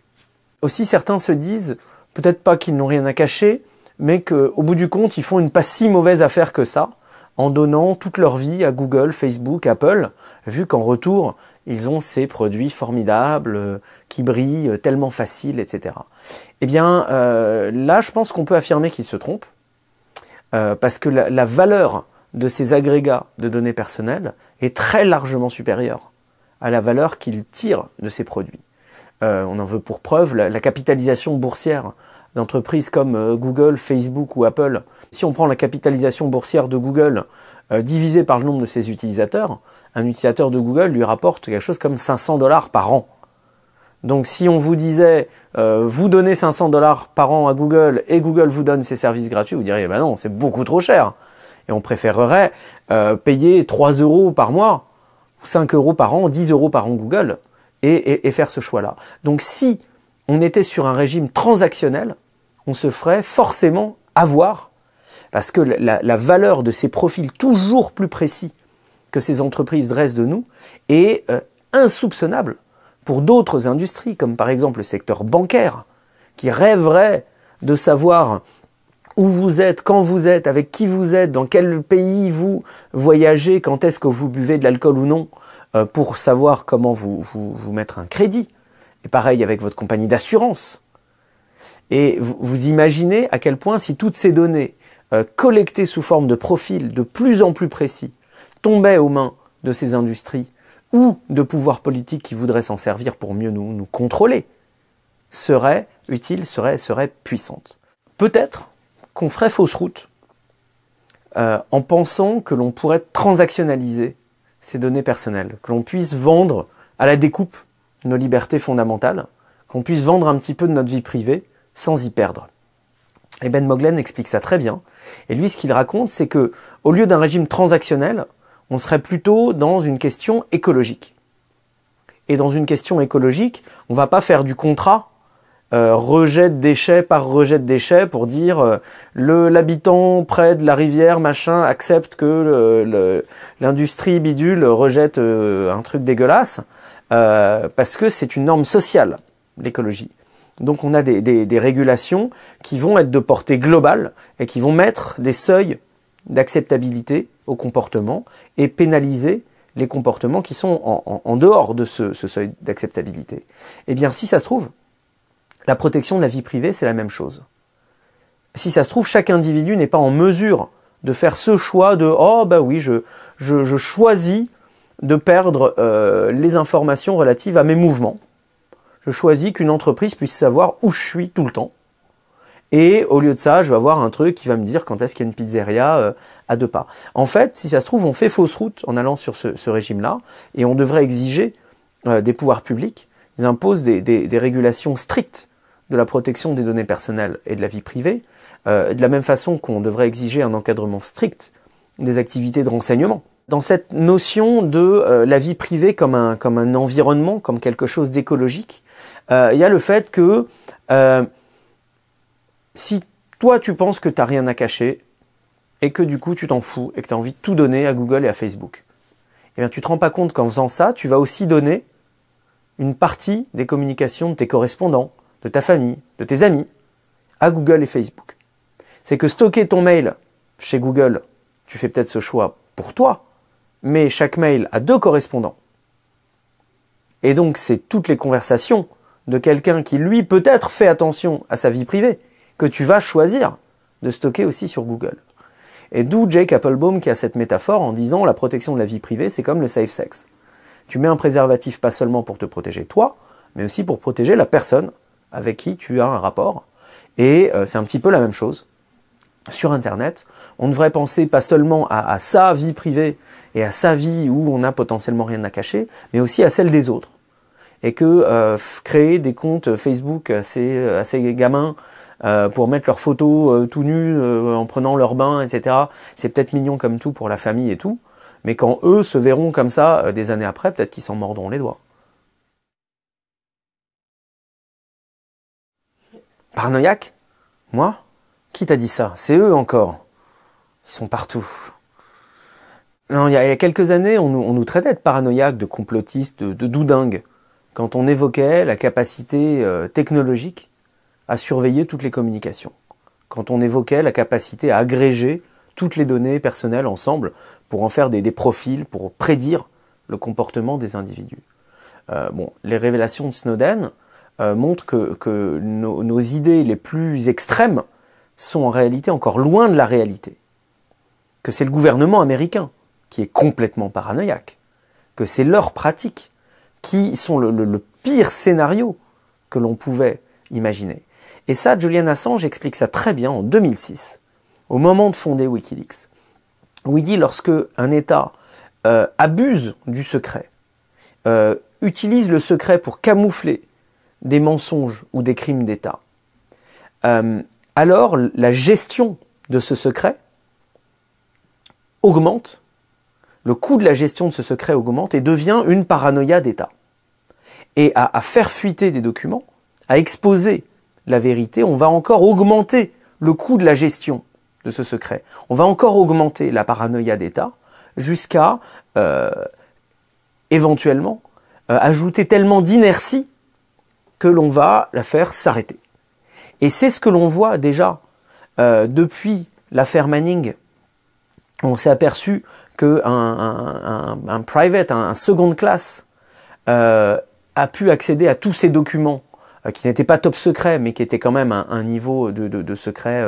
Aussi, certains se disent, peut-être pas qu'ils n'ont rien à cacher, mais qu'au bout du compte, ils font une pas si mauvaise affaire que ça, en donnant toute leur vie à Google, Facebook, Apple, vu qu'en retour, ils ont ces produits formidables qui brillent tellement faciles, etc. Eh bien, là, je pense qu'on peut affirmer qu'ils se trompent, parce que la valeur de ces agrégats de données personnelles, est très largement supérieure à la valeur qu'il tire de ses produits. Euh, on en veut pour preuve la, capitalisation boursière d'entreprises comme euh, Google, Facebook ou Apple. Si on prend la capitalisation boursière de Google euh, divisée par le nombre de ses utilisateurs, un utilisateur de Google lui rapporte quelque chose comme 500 dollars par an. Donc si on vous disait vous donnez 500 dollars par an à Google et Google vous donne ses services gratuits, vous diriez bah non, c'est beaucoup trop cher. Et on préférerait euh, payer 3 euros par mois, 5 euros par an, 10 euros par an Google, et, faire ce choix-là. Donc si on était sur un régime transactionnel, on se ferait forcément avoir, parce que la, valeur de ces profils toujours plus précis que ces entreprises dressent de nous est euh, insoupçonnable pour d'autres industries, comme par exemple le secteur bancaire, qui rêverait de savoir où vous êtes, quand vous êtes, avec qui vous êtes, dans quel pays vous voyagez, quand est-ce que vous buvez de l'alcool ou non, euh, pour savoir comment vous, vous, mettre un crédit. Et pareil avec votre compagnie d'assurance. Et vous, imaginez à quel point si toutes ces données euh, collectées sous forme de profils de plus en plus précis tombaient aux mains de ces industries ou de pouvoirs politiques qui voudraient s'en servir pour mieux nous, nous contrôler, seraient utiles, serait seraient puissantes. Peut-être qu'on ferait fausse route euh, en pensant que l'on pourrait transactionnaliser ces données personnelles, que l'on puisse vendre à la découpe nos libertés fondamentales, qu'on puisse vendre un petit peu de notre vie privée sans y perdre. Et Ben Moglen explique ça très bien. Et lui, ce qu'il raconte, c'est que au lieu d'un régime transactionnel, on serait plutôt dans une question écologique. Et dans une question écologique, on ne va pas faire du contrat euh, rejette déchets par rejet de déchets pour dire euh, le l'habitant près de la rivière machin accepte que l'industrie bidule rejette euh, un truc dégueulasse parce que c'est une norme sociale l'écologie. Donc on a des, des, régulations qui vont être de portée globale et qui vont mettre des seuils d'acceptabilité au comportement et pénaliser les comportements qui sont en, en, dehors de ce, ce seuil d'acceptabilité. Eh bien si ça se trouve, la protection de la vie privée, c'est la même chose. Si ça se trouve, chaque individu n'est pas en mesure de faire ce choix de oh bah oui, je, je, choisis de perdre euh, les informations relatives à mes mouvements. Je choisis qu'une entreprise puisse savoir où je suis tout le temps. Et au lieu de ça, je vais avoir un truc qui va me dire quand est-ce qu'il y a une pizzeria euh, à deux pas. En fait, si ça se trouve, on fait fausse route en allant sur ce, régime-là, et on devrait exiger euh, des pouvoirs publics, ils imposent des régulations strictes de la protection des données personnelles et de la vie privée, euh, de la même façon qu'on devrait exiger un encadrement strict des activités de renseignement. Dans cette notion de euh, la vie privée comme un, comme un environnement, comme quelque chose d'écologique, euh, il y a le fait que si toi tu penses que tu n'as rien à cacher et que du coup tu t'en fous et que tu as envie de tout donner à Google et à Facebook, eh bien tu te rends pas compte qu'en faisant ça, tu vas aussi donner une partie des communications de tes correspondants, de ta famille, de tes amis, à Google et Facebook. C'est que stocker ton mail chez Google, tu fais peut-être ce choix pour toi, mais chaque mail a deux correspondants. Et donc c'est toutes les conversations de quelqu'un qui lui peut-être fait attention à sa vie privée que tu vas choisir de stocker aussi sur Google. Et d'où Jake Applebaum qui a cette métaphore en disant la protection de la vie privée c'est comme le safe sex. Tu mets un préservatif pas seulement pour te protéger toi, mais aussi pour protéger la personne avec qui tu as un rapport. Et euh, c'est un petit peu la même chose sur Internet. On devrait penser pas seulement à, sa vie privée et à sa vie où on n'a potentiellement rien à cacher, mais aussi à celle des autres. Et que euh, créer des comptes Facebook à ces, euh, gamins pour mettre leurs photos tout nus en prenant leur bain, etc. C'est peut-être mignon comme tout pour la famille et tout, mais quand eux se verront comme ça des années après, peut-être qu'ils s'en mordront les doigts. Paranoïaque Moi Qui t'a dit ça C'est eux encore. Ils sont partout. il y, a, quelques années, on nous, traitait de paranoïaques, de complotistes, de, de doudingues, quand on évoquait la capacité euh, technologique à surveiller toutes les communications, quand on évoquait la capacité à agréger toutes les données personnelles ensemble pour en faire des, profils, pour prédire le comportement des individus. Euh, bon, les révélations de Snowden, euh, montre que, nos, idées les plus extrêmes sont en réalité encore loin de la réalité. Que c'est le gouvernement américain qui est complètement paranoïaque, que c'est leurs pratiques qui sont le, pire scénario que l'on pouvait imaginer. Et ça, Julian Assange explique ça très bien en 2006, au moment de fonder Wikileaks, où il dit lorsque un État euh, abuse du secret, euh, utilise le secret pour camoufler des mensonges ou des crimes d'État, euh, alors la gestion de ce secret augmente, le coût de la gestion de ce secret augmente et devient une paranoïa d'État. Et à, faire fuiter des documents, à exposer la vérité, on va encore augmenter le coût de la gestion de ce secret. On va encore augmenter la paranoïa d'État jusqu'à euh, éventuellement euh, ajouter tellement d'inertie que l'on va la faire s'arrêter. Et c'est ce que l'on voit déjà euh, depuis l'affaire Manning. On s'est aperçu qu'un un, un, private, un, second classe, euh, a pu accéder à tous ces documents euh, qui n'étaient pas top secret, mais qui étaient quand même un, niveau de, de secret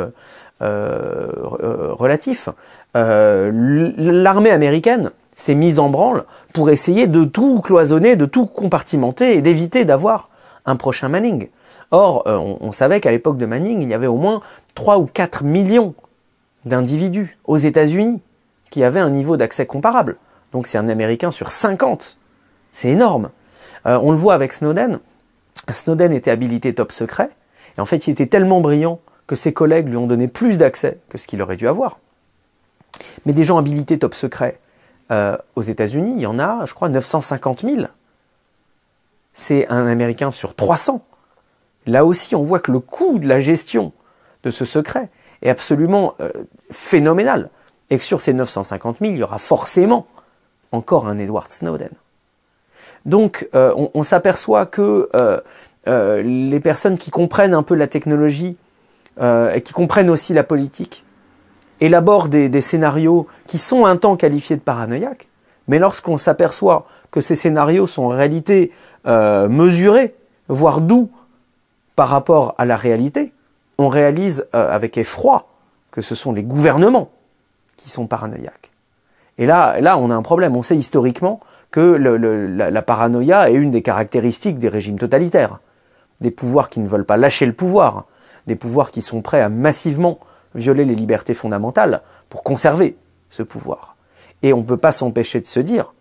euh, relatif. L'armée américaine s'est mise en branle pour essayer de tout cloisonner, de tout compartimenter et d'éviter d'avoir un prochain Manning. Or, euh, on, savait qu'à l'époque de Manning, il y avait au moins 3 ou 4 millions d'individus aux États-Unis qui avaient un niveau d'accès comparable. Donc c'est un Américain sur 50. C'est énorme. Euh, on le voit avec Snowden. Snowden était habilité top secret. Et en fait, il était tellement brillant que ses collègues lui ont donné plus d'accès que ce qu'il aurait dû avoir. Mais des gens habilités top secret euh, aux États-Unis, il y en a, je crois, 950 000 c'est un Américain sur 300. Là aussi, on voit que le coût de la gestion de ce secret est absolument euh, phénoménal. Et que sur ces 950 000, il y aura forcément encore un Edward Snowden. Donc, euh, on, s'aperçoit que euh, les personnes qui comprennent un peu la technologie et qui comprennent aussi la politique élaborent des scénarios qui sont un temps qualifiés de paranoïaques. Mais lorsqu'on s'aperçoit que ces scénarios sont en réalité euh, mesurés, voire doux par rapport à la réalité, on réalise euh, avec effroi que ce sont les gouvernements qui sont paranoïaques. Et là, là, on a un problème. On sait historiquement que la, la paranoïa est une des caractéristiques des régimes totalitaires, des pouvoirs qui ne veulent pas lâcher le pouvoir, des pouvoirs qui sont prêts à massivement violer les libertés fondamentales pour conserver ce pouvoir. Et on ne peut pas s'empêcher de se dire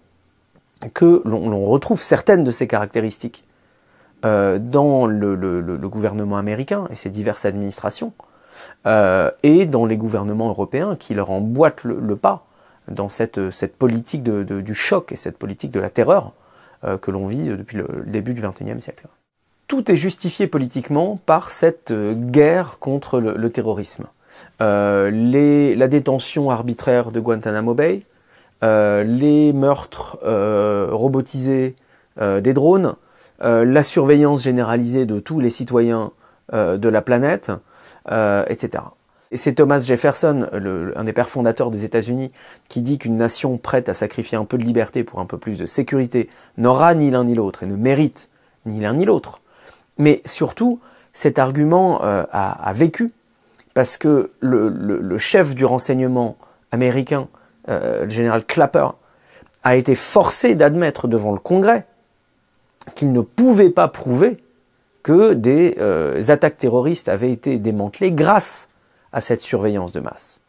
que l'on retrouve certaines de ces caractéristiques euh, dans le, le, le, gouvernement américain et ses diverses administrations, euh, et dans les gouvernements européens qui leur emboîtent le, pas dans cette, cette politique de, de, du choc et cette politique de la terreur euh, que l'on vit depuis le, début du XXIe siècle. Tout est justifié politiquement par cette euh, guerre contre le, terrorisme. Euh, les, la détention arbitraire de Guantanamo Bay, euh, les meurtres euh, robotisés euh, des drones, la surveillance généralisée de tous les citoyens de la planète, etc. Et c'est Thomas Jefferson, le, un des pères fondateurs des États-Unis, qui dit qu'une nation prête à sacrifier un peu de liberté pour un peu plus de sécurité n'aura ni l'un ni l'autre et ne mérite ni l'un ni l'autre. Mais surtout, cet argument a, vécu parce que le, chef du renseignement américain euh, le général Clapper, a été forcé d'admettre devant le Congrès qu'il ne pouvait pas prouver que des euh, attaques terroristes avaient été démantelées grâce à cette surveillance de masse.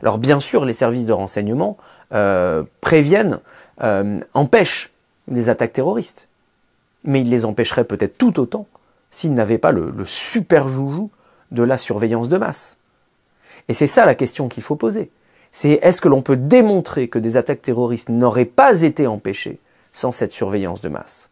Alors bien sûr, les services de renseignement euh, préviennent, empêchent des attaques terroristes, mais ils les empêcheraient peut-être tout autant s'ils n'avaient pas le super joujou de la surveillance de masse. Et c'est ça la question qu'il faut poser c'est est-ce que l'on peut démontrer que des attaques terroristes n'auraient pas été empêchées sans cette surveillance de masse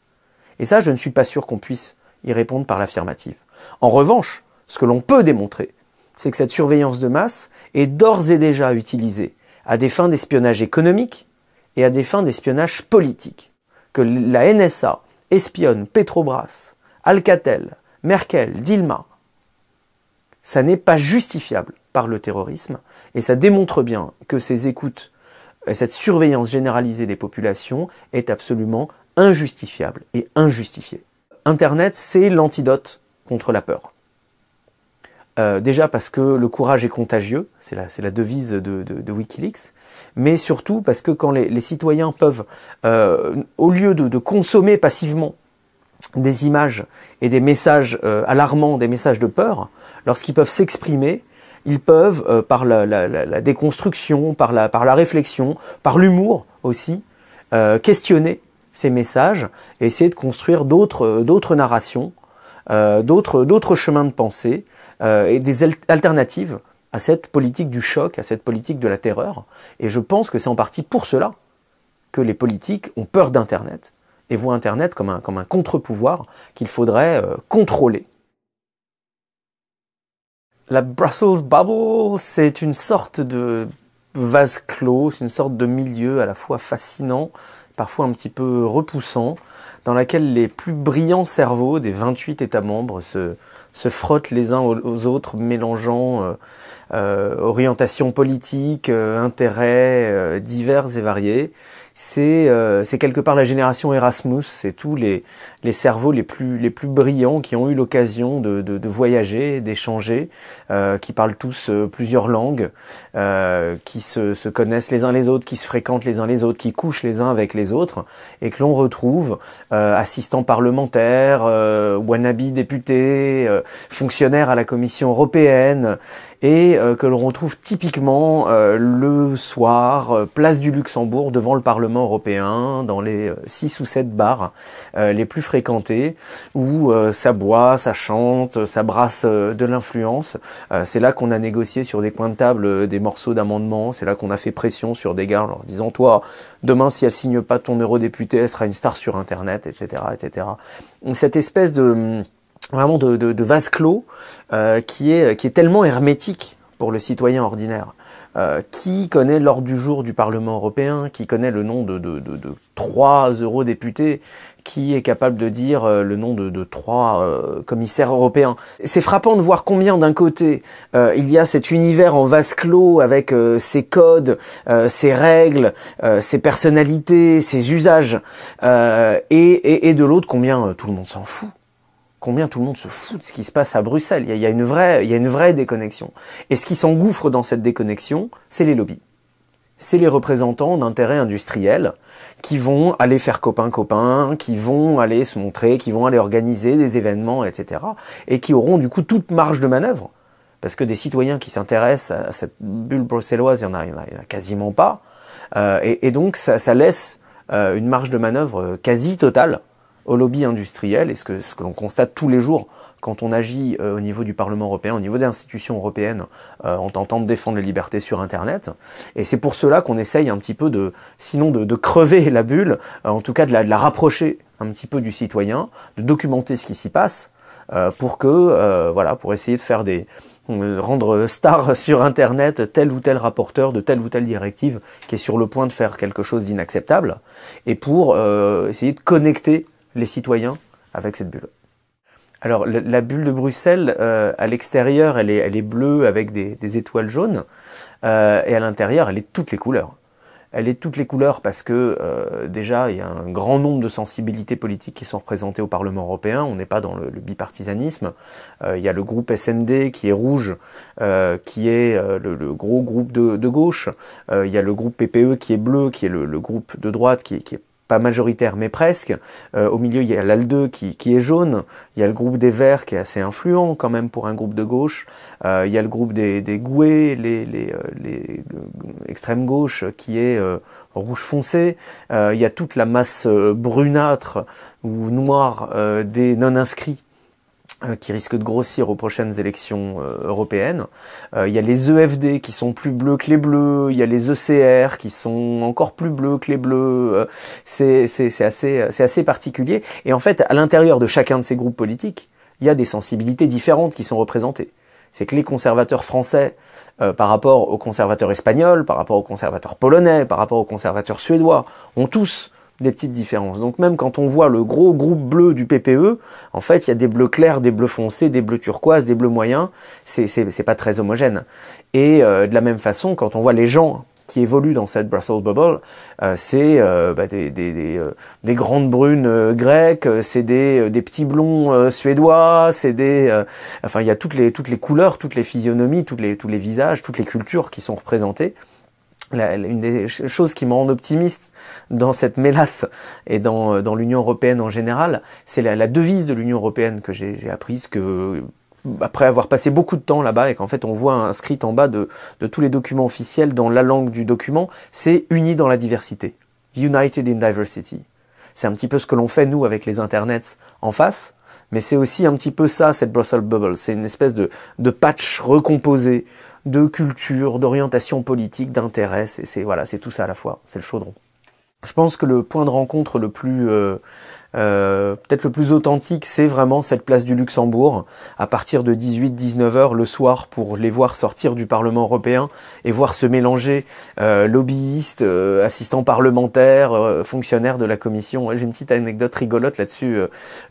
Et ça, je ne suis pas sûr qu'on puisse y répondre par l'affirmative. En revanche, ce que l'on peut démontrer, c'est que cette surveillance de masse est d'ores et déjà utilisée à des fins d'espionnage économique et à des fins d'espionnage politique. Que la NSA espionne Petrobras, Alcatel, Merkel, Dilma, ça n'est pas justifiable par le terrorisme et ça démontre bien que ces écoutes, et cette surveillance généralisée des populations est absolument injustifiable et injustifiée. Internet, c'est l'antidote contre la peur. Euh, déjà parce que le courage est contagieux, c'est la, devise de, Wikileaks, mais surtout parce que quand les, citoyens peuvent, euh, au lieu de, consommer passivement des images et des messages euh, alarmants, des messages de peur, lorsqu'ils peuvent s'exprimer, ils peuvent, euh, par la, déconstruction, par la, par la réflexion, par l'humour aussi, euh, questionner ces messages et essayer de construire d'autres euh, narrations, euh, d'autres chemins de pensée et des alternatives à cette politique du choc, à cette politique de la terreur. Et je pense que c'est en partie pour cela que les politiques ont peur d'Internet et voient Internet comme un, comme un contre-pouvoir qu'il faudrait contrôler. La Brussels Bubble, c'est une sorte de vase clos, c'est une sorte de milieu à la fois fascinant, parfois un petit peu repoussant, dans laquelle les plus brillants cerveaux des 28 États membres se, frottent les uns aux autres, mélangeant euh, euh, orientation orientations politiques, euh, intérêts divers et variés. C'est quelque part la génération Erasmus, c'est tous les, les cerveaux les plus, les plus brillants qui ont eu l'occasion de, de, de, voyager, d'échanger, euh, qui parlent tous euh, plusieurs langues, euh, qui se, se, connaissent les uns les autres, qui se fréquentent les uns les autres, qui couchent les uns avec les autres, et que l'on retrouve euh, assistants parlementaires, euh, wannabe députés, fonctionnaires à la Commission européenne, et que l'on retrouve typiquement le soir, place du Luxembourg, devant le Parlement européen, dans les six ou sept bars les plus fréquenté où euh, ça boit, ça chante, ça brasse euh, de l'influence. Euh, c'est là qu'on a négocié sur des coins de table des morceaux d'amendement. C'est là qu'on a fait pression sur des gars en leur disant toi, demain si elle signe pas ton eurodéputé, elle sera une star sur Internet, etc., etc. cette espèce de mm, vraiment de, vase clos qui est qui est tellement hermétique pour le citoyen ordinaire. Euh, qui connaît l'ordre du jour du Parlement européen, qui connaît le nom de, trois eurodéputés, qui est capable de dire euh, le nom de, trois euh, commissaires européens. C'est frappant de voir combien d'un côté il y a cet univers en vase clos avec ses codes, ses règles, ses personnalités, ses usages, et, et de l'autre combien tout le monde s'en fout combien tout le monde se fout de ce qui se passe à Bruxelles. Il y a, une, vraie, il y a une vraie déconnexion. Et ce qui s'engouffre dans cette déconnexion, c'est les lobbies. C'est les représentants d'intérêts industriels qui vont aller faire copain-copain, qui vont aller se montrer, qui vont aller organiser des événements, etc. Et qui auront du coup toute marge de manœuvre. Parce que des citoyens qui s'intéressent à cette bulle bruxelloise, il n'y en, en, en, a quasiment pas. Euh, et, et, donc ça, ça laisse euh, une marge de manœuvre euh, quasi totale au lobby industriel, et ce que, ce que l'on constate tous les jours quand on agit euh, au niveau du Parlement européen, au niveau des institutions européennes, euh, en tentant de défendre les libertés sur Internet. Et c'est pour cela qu'on essaye un petit peu de, sinon de, de crever la bulle, euh, en tout cas de la, de la, rapprocher un petit peu du citoyen, de documenter ce qui s'y passe, pour que, voilà, pour essayer de faire des rendre star sur internet tel ou tel rapporteur de telle ou telle directive qui est sur le point de faire quelque chose d'inacceptable et pour essayer de connecter les citoyens avec cette bulle. Alors la, bulle de Bruxelles, euh, à l'extérieur, elle est, elle est, bleue avec des, étoiles jaunes, euh, et à l'intérieur, elle est toutes les couleurs. Elle est toutes les couleurs parce que euh, déjà, il y a un grand nombre de sensibilités politiques qui sont représentées au Parlement européen. On n'est pas dans le, bipartisanisme. il y a le groupe SND qui est rouge, qui est le, gros groupe de, gauche. il y a le groupe PPE qui est bleu, qui est le, groupe de droite, qui, qui est majoritaire mais presque. Euh, au milieu, il y a l'AL2 qui, est jaune, il y a le groupe des Verts qui est assez influent quand même pour un groupe de gauche, euh, il y a le groupe des, des Goué, les, les, euh, les extrêmes gauches qui est rouge foncé, il y a toute la masse brunâtre ou noire des non-inscrits euh, qui risque de grossir aux prochaines élections euh, européennes. Euh, il y a les EFD qui sont plus bleus que les bleus, il y a les ECR qui sont encore plus bleus que les bleus. C'est assez, particulier. Et en fait, à l'intérieur de chacun de ces groupes politiques, il y a des sensibilités différentes qui sont représentées. C'est que les conservateurs français, par rapport aux conservateurs espagnols, par rapport aux conservateurs polonais, par rapport aux conservateurs suédois, ont tous des petites différences. Donc même quand on voit le gros groupe bleu du PPE, en fait, il y a des bleus clairs, des bleus foncés, des bleus turquoises, des bleus moyens. C'est c'est pas très homogène. Et euh, de la même façon, quand on voit les gens qui évoluent dans cette Brussels bubble, euh, c'est euh, bah, des, des, grandes brunes grecques, c'est des, petits blonds suédois, c'est des, enfin il y a toutes les toutes les couleurs, toutes les physionomies, toutes les tous les visages, toutes les cultures qui sont représentées la, une des choses qui me optimiste dans cette mélasse et dans, euh, dans l'Union européenne en général, c'est la, la, devise de l'Union européenne que j'ai apprise que euh, après avoir passé beaucoup de temps là-bas et qu'en fait on voit inscrit en bas de, de tous les documents officiels dans la langue du document, c'est unis dans la diversité. United in diversity. C'est un petit peu ce que l'on fait nous avec les internets en face, mais c'est aussi un petit peu ça cette Brussels bubble. C'est une espèce de, de patch recomposé de culture, d'orientation politique, d'intérêt. C'est voilà, c'est tout ça à la fois. C'est le chaudron. Je pense que le point de rencontre le plus euh, euh, peut-être le plus authentique, c'est vraiment cette place du Luxembourg, à partir de 18-19 heures le soir pour les voir sortir du Parlement européen et voir se mélanger euh, lobbyistes, euh, assistants parlementaires, fonctionnaires de la Commission. J'ai une petite anecdote rigolote là-dessus,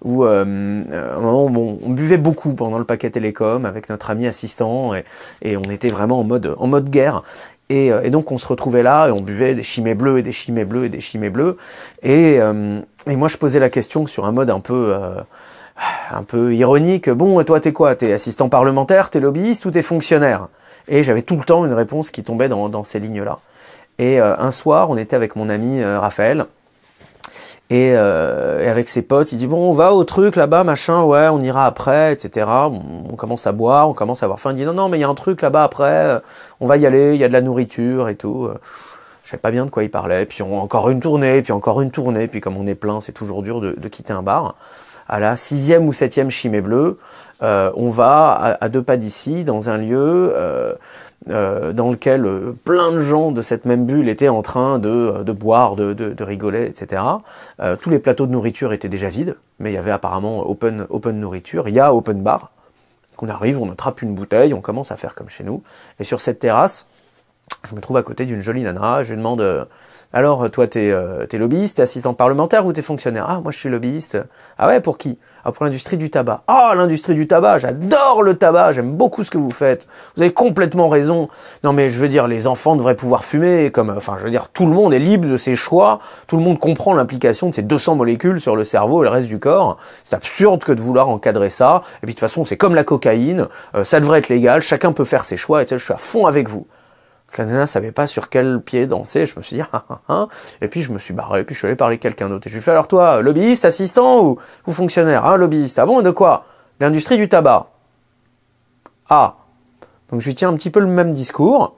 où un moment bon, on buvait beaucoup pendant le paquet télécom avec notre ami assistant et, et on était vraiment en mode en mode guerre. Euh, et, donc on se retrouvait là et on buvait des chimets bleus et des chimets bleus et des chimets bleus. Et, euh, moi je posais la question sur un mode un peu euh, un peu ironique. Bon, toi t'es quoi T'es assistant parlementaire, t'es lobbyiste ou t'es fonctionnaire Et j'avais tout le temps une réponse qui tombait dans, ces lignes là. Et un soir, on était avec mon ami Raphaël euh, et, avec ses potes, il dit bon, on va au truc là-bas, machin, ouais, on ira après, etc. On, commence à boire, on commence à avoir faim. Il dit non, non, mais il y a un truc là-bas après, euh, on va y aller, il y a de la nourriture et tout. Euh. Je savais pas bien de quoi il parlait. Puis on, encore une tournée, puis encore une tournée. Puis comme on est plein, c'est toujours dur de, quitter un bar. À la sixième ou septième chimée bleue, on va à, deux pas d'ici, dans un lieu. Euh, dans lequel euh, plein de gens de cette même bulle étaient en train de, euh, de boire, de, de, rigoler, etc. tous les plateaux de nourriture étaient déjà vides, mais il y avait apparemment open, open nourriture, il y a open bar. Qu'on arrive, on attrape une bouteille, on commence à faire comme chez nous. Et sur cette terrasse, je me trouve à côté d'une jolie nana, je lui demande alors, euh, toi, t'es euh, lobbyiste, t'es assistant parlementaire ou t'es fonctionnaire Ah, moi, je suis lobbyiste. Ah ouais, pour qui Ah, pour l'industrie du tabac. Ah, oh, l'industrie du tabac, j'adore le tabac, j'aime beaucoup ce que vous faites. Vous avez complètement raison. Non, mais je veux dire, les enfants devraient pouvoir fumer, comme, euh, enfin, je veux dire, tout le monde est libre de ses choix, tout le monde comprend l'implication de ces 200 molécules sur le cerveau et le reste du corps. C'est absurde que de vouloir encadrer ça. Et puis, de toute façon, c'est comme la cocaïne, euh, ça devrait être légal, chacun peut faire ses choix, et je suis à fond avec vous. La nana savait pas sur quel pied danser. Je me suis dit, ah, ah, ah. et puis je me suis barré, puis je suis allé parler quelqu'un d'autre. Et je lui ai dit « alors toi, lobbyiste, assistant ou, fonctionnaire hein, lobbyiste. Ah bon, de quoi L'industrie du tabac. Ah. Donc je lui tiens un petit peu le même discours.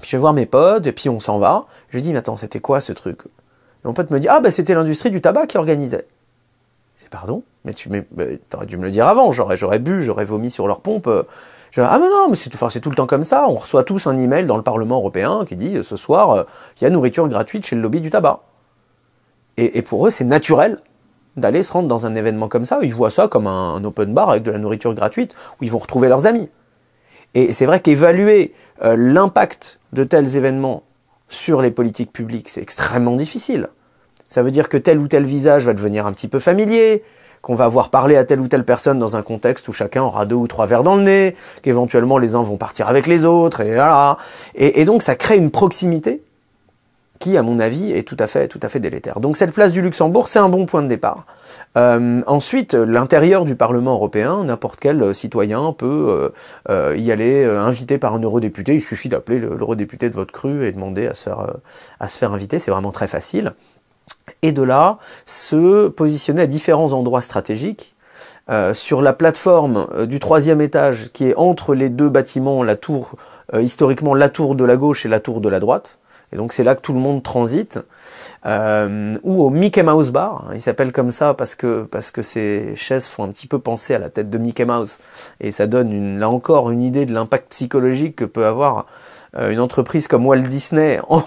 Puis je vais voir mes potes, et puis on s'en va. Je lui dis, mais attends, c'était quoi ce truc Et mon pote me dit, ah, ben c'était l'industrie du tabac qui organisait. pardon, mais tu mais, aurais dû me le dire avant. J'aurais, j'aurais bu, j'aurais vomi sur leur pompe. Euh, ah mais non, mais c'est tout, le temps comme ça. On reçoit tous un email dans le Parlement européen qui dit euh, ce soir, euh, il y a nourriture gratuite chez le lobby du tabac. Et, pour eux, c'est naturel d'aller se rendre dans un événement comme ça. Ils voient ça comme un, open bar avec de la nourriture gratuite où ils vont retrouver leurs amis. Et c'est vrai qu'évaluer euh, l'impact de tels événements sur les politiques publiques, c'est extrêmement difficile. Ça veut dire que tel ou tel visage va devenir un petit peu familier, qu'on va avoir parlé à telle ou telle personne dans un contexte où chacun aura deux ou trois verres dans le nez, qu'éventuellement les uns vont partir avec les autres, et voilà. Et, donc ça crée une proximité qui, à mon avis, est tout à fait, tout à fait délétère. Donc cette place du Luxembourg, c'est un bon point de départ. Euh, ensuite, l'intérieur du Parlement européen, n'importe quel euh, citoyen peut euh, y aller, invité par un eurodéputé. Il suffit d'appeler l'eurodéputé de votre cru et demander à se faire inviter. C'est vraiment très facile et de là se positionner à différents endroits stratégiques. Euh, sur la plateforme euh, du troisième étage qui est entre les deux bâtiments, la tour, euh, historiquement la tour de la gauche et la tour de la droite. Et donc c'est là que tout le monde transite. ou au Mickey Mouse Bar, hein, il s'appelle comme ça parce que parce que ces chaises font un petit peu penser à la tête de Mickey Mouse et ça donne là encore une idée de l'impact psychologique que peut avoir une entreprise comme Walt Disney en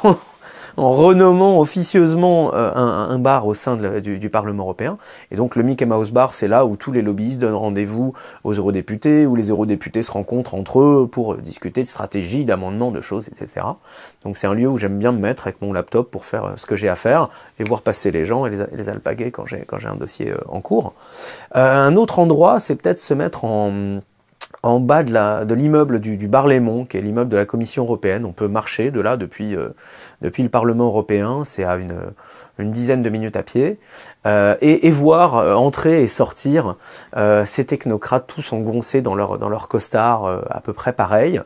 en renommant officieusement euh, un, bar au sein du, Parlement européen. Et donc le Mickey Mouse Bar, c'est là où tous les lobbyistes donnent rendez-vous aux eurodéputés, où les eurodéputés se rencontrent entre eux pour discuter de stratégies, d'amendements, de choses, etc. Donc c'est un lieu où j'aime bien me mettre avec mon laptop pour faire euh, ce que j'ai à faire et voir passer les gens et les, les alpaguer quand j'ai un dossier euh, en cours. un autre endroit, c'est peut-être se mettre en en bas de l'immeuble du, du qui est l'immeuble de la Commission européenne. On peut marcher de là depuis, euh, le Parlement européen, c'est à une, dizaine de minutes à pied, euh, et, voir euh, entrer et sortir ces technocrates tous engoncés dans leur, dans costard à peu près pareil,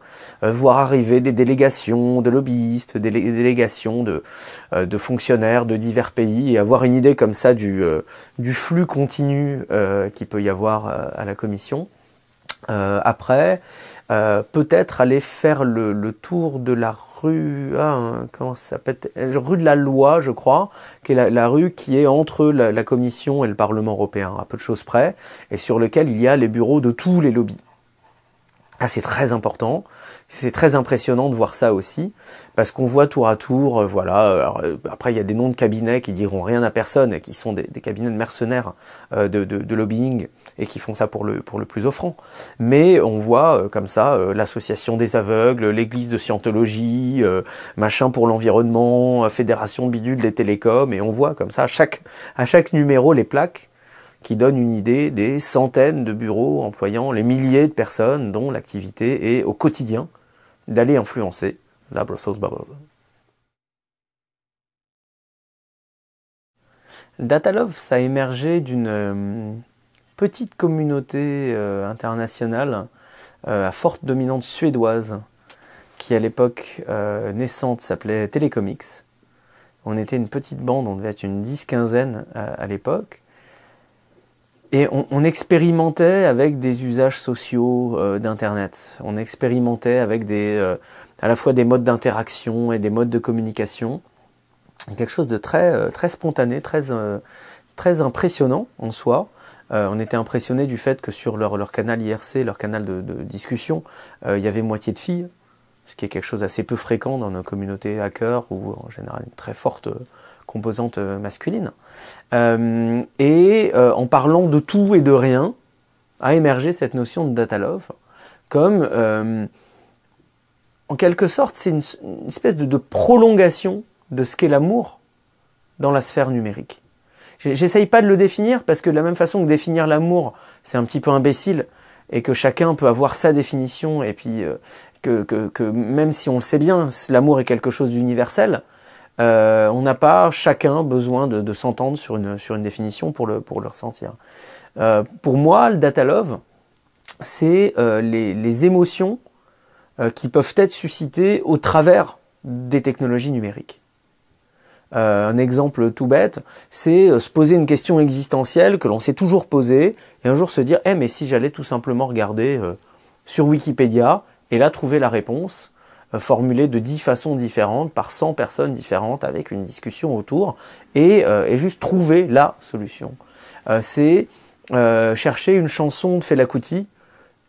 voir arriver des délégations de lobbyistes, des, délégations de, fonctionnaires de divers pays, et avoir une idée comme ça du, du flux continu qu'il peut y avoir à la Commission. Euh, après, euh, peut-être aller faire le, tour de la rue, ah, comment ça s'appelle euh, Rue de la Loi, je crois, qui est la, rue qui est entre la, Commission et le Parlement européen, à peu de choses près, et sur lequel il y a les bureaux de tous les lobbies. Ah, c'est très important, c'est très impressionnant de voir ça aussi, parce qu'on voit tour à tour, voilà, après il y a des noms de cabinets qui diront rien à personne, qui sont des, cabinets de mercenaires de, de lobbying, et qui font ça pour le, pour le plus offrant. Mais on voit euh, comme ça euh, l'association des aveugles, l'église de Scientologie, euh, machin pour l'environnement, fédération bidule des télécoms, et on voit comme ça à chaque, à chaque numéro les plaques qui donnent une idée des centaines de bureaux employant les milliers de personnes dont l'activité est au quotidien d'aller influencer la Brussels Bubble. Datalove, ça a émergé d'une petite communauté euh, internationale euh, à forte dominante suédoise qui à l'époque euh, naissante s'appelait Telecomics. On était une petite bande, on devait être une dix-quinzaine à, l'époque. Et on, expérimentait avec des usages sociaux d'Internet. On expérimentait avec des, à la fois des modes d'interaction et des modes de communication. Quelque chose de très, très spontané, très, très impressionnant en soi. Euh, on était impressionné du fait que sur leur, canal IRC, leur canal de, discussion, euh, il y avait moitié de filles, ce qui est quelque chose d'assez peu fréquent dans nos communautés hackers ou en général une très forte euh, composante masculine. et en parlant de tout et de rien, a émergé cette notion de data love comme en quelque sorte, c'est une, espèce de prolongation de ce qu'est l'amour dans la sphère numérique. J'essaye pas de le définir parce que de la même façon que définir l'amour, c'est un petit peu imbécile et que chacun peut avoir sa définition et puis euh, que, même si on le sait bien, l'amour est quelque chose d'universel, euh, on n'a pas chacun besoin de, s'entendre sur une, sur une définition pour le, pour le ressentir. Euh, pour moi, le data love, c'est les, les, émotions qui peuvent être suscitées au travers des technologies numériques. Euh, un exemple tout bête, c'est euh, se poser une question existentielle que l'on s'est toujours posée et un jour se dire, eh mais si j'allais tout simplement regarder euh, sur Wikipédia et là trouver la réponse formulée de dix façons différentes par 100 personnes différentes avec une discussion autour et, et juste trouver la solution. c'est chercher une chanson de Fela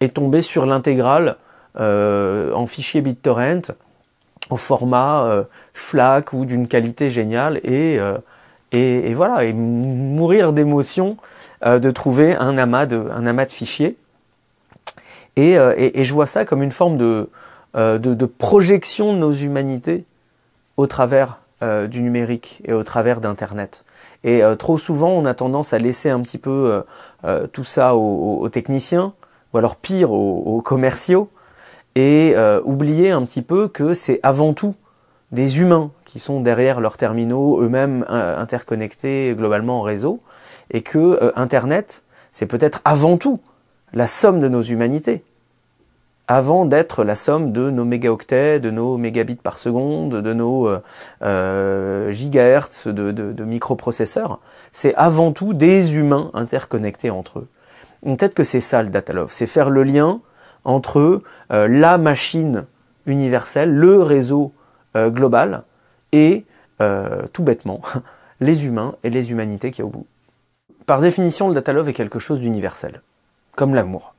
et tomber sur l'intégrale en fichier BitTorrent au format euh, flac ou d'une qualité géniale et, euh, et, voilà et mourir d'émotion euh, de trouver un amas de un amas de fichiers et, et, je vois ça comme une forme de, de, projection de nos humanités au travers du numérique et au travers d'internet et trop souvent on a tendance à laisser un petit peu tout ça aux, techniciens ou alors pire aux commerciaux et euh, oublier un petit peu que c'est avant tout des humains qui sont derrière leurs terminaux, eux-mêmes euh, interconnectés globalement en réseau, et que euh, Internet, c'est peut-être avant tout la somme de nos humanités, avant d'être la somme de nos mégaoctets, de nos mégabits par seconde, de nos gigahertz de, microprocesseurs. C'est avant tout des humains interconnectés entre eux. Peut-être que c'est ça le data c'est faire le lien entre euh, la machine universelle, le réseau euh, global et euh, tout bêtement les humains et les humanités qui y a au bout. Par définition, le data love est quelque chose d'universel, comme l'amour.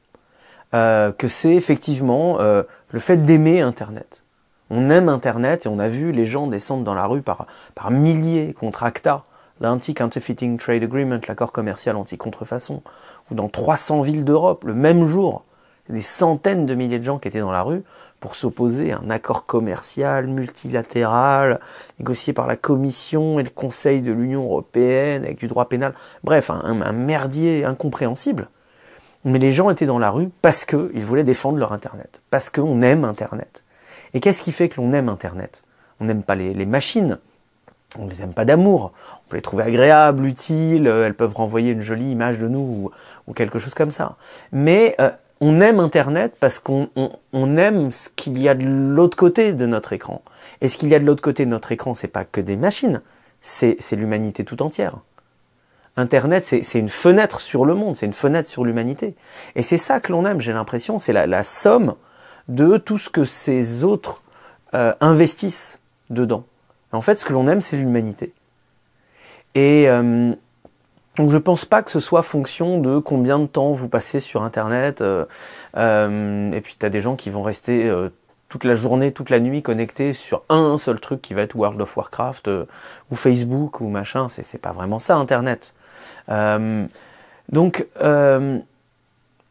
que c'est effectivement le fait d'aimer Internet. On aime Internet et on a vu les gens descendre dans la rue par, par milliers contre ACTA, l'Anti-Counterfeiting Trade Agreement, l'accord commercial anti-contrefaçon, ou dans 300 villes d'Europe, le même jour, des centaines de milliers de gens qui étaient dans la rue pour s'opposer à un accord commercial multilatéral négocié par la Commission et le Conseil de l'Union européenne avec du droit pénal. Bref, un, merdier incompréhensible. Mais les gens étaient dans la rue parce qu'ils voulaient défendre leur Internet, parce qu'on aime Internet. Et qu'est-ce qui fait que l'on aime Internet On n'aime pas les, machines, on ne les aime pas d'amour, on peut les trouver agréables, utiles, euh, elles peuvent renvoyer une jolie image de nous ou, quelque chose comme ça. Mais euh, on aime Internet parce qu'on aime ce qu'il y a de l'autre côté de notre écran. Et ce qu'il y a de l'autre côté de notre écran, c'est pas que des machines, c'est l'humanité tout entière. Internet, c'est une fenêtre sur le monde, c'est une fenêtre sur l'humanité. Et c'est ça que l'on aime, j'ai l'impression, c'est la, somme de tout ce que ces autres euh, investissent dedans. En fait, ce que l'on aime, c'est l'humanité. Et, euh, donc je pense pas que ce soit fonction de combien de temps vous passez sur Internet. Euh, euh, et puis tu as des gens qui vont rester euh, toute la journée, toute la nuit connectés sur un seul truc qui va être World of Warcraft ou Facebook ou machin. C'est, c'est pas vraiment ça Internet. donc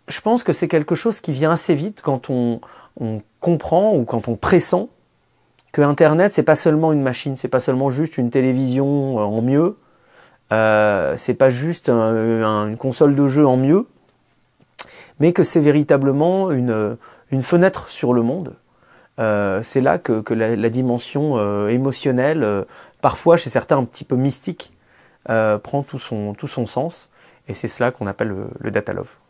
je pense que c'est quelque chose qui vient assez vite quand on, on comprend ou quand on pressent que Internet c'est pas seulement une machine, c'est pas seulement juste une télévision en mieux euh, c'est pas juste une console de jeu en mieux, mais que c'est véritablement une, une, fenêtre sur le monde. Euh, c'est là que, que la, dimension euh, émotionnelle, parfois chez certains un petit peu mystique, prend tout son, tout son sens, et c'est cela qu'on appelle le, le data love.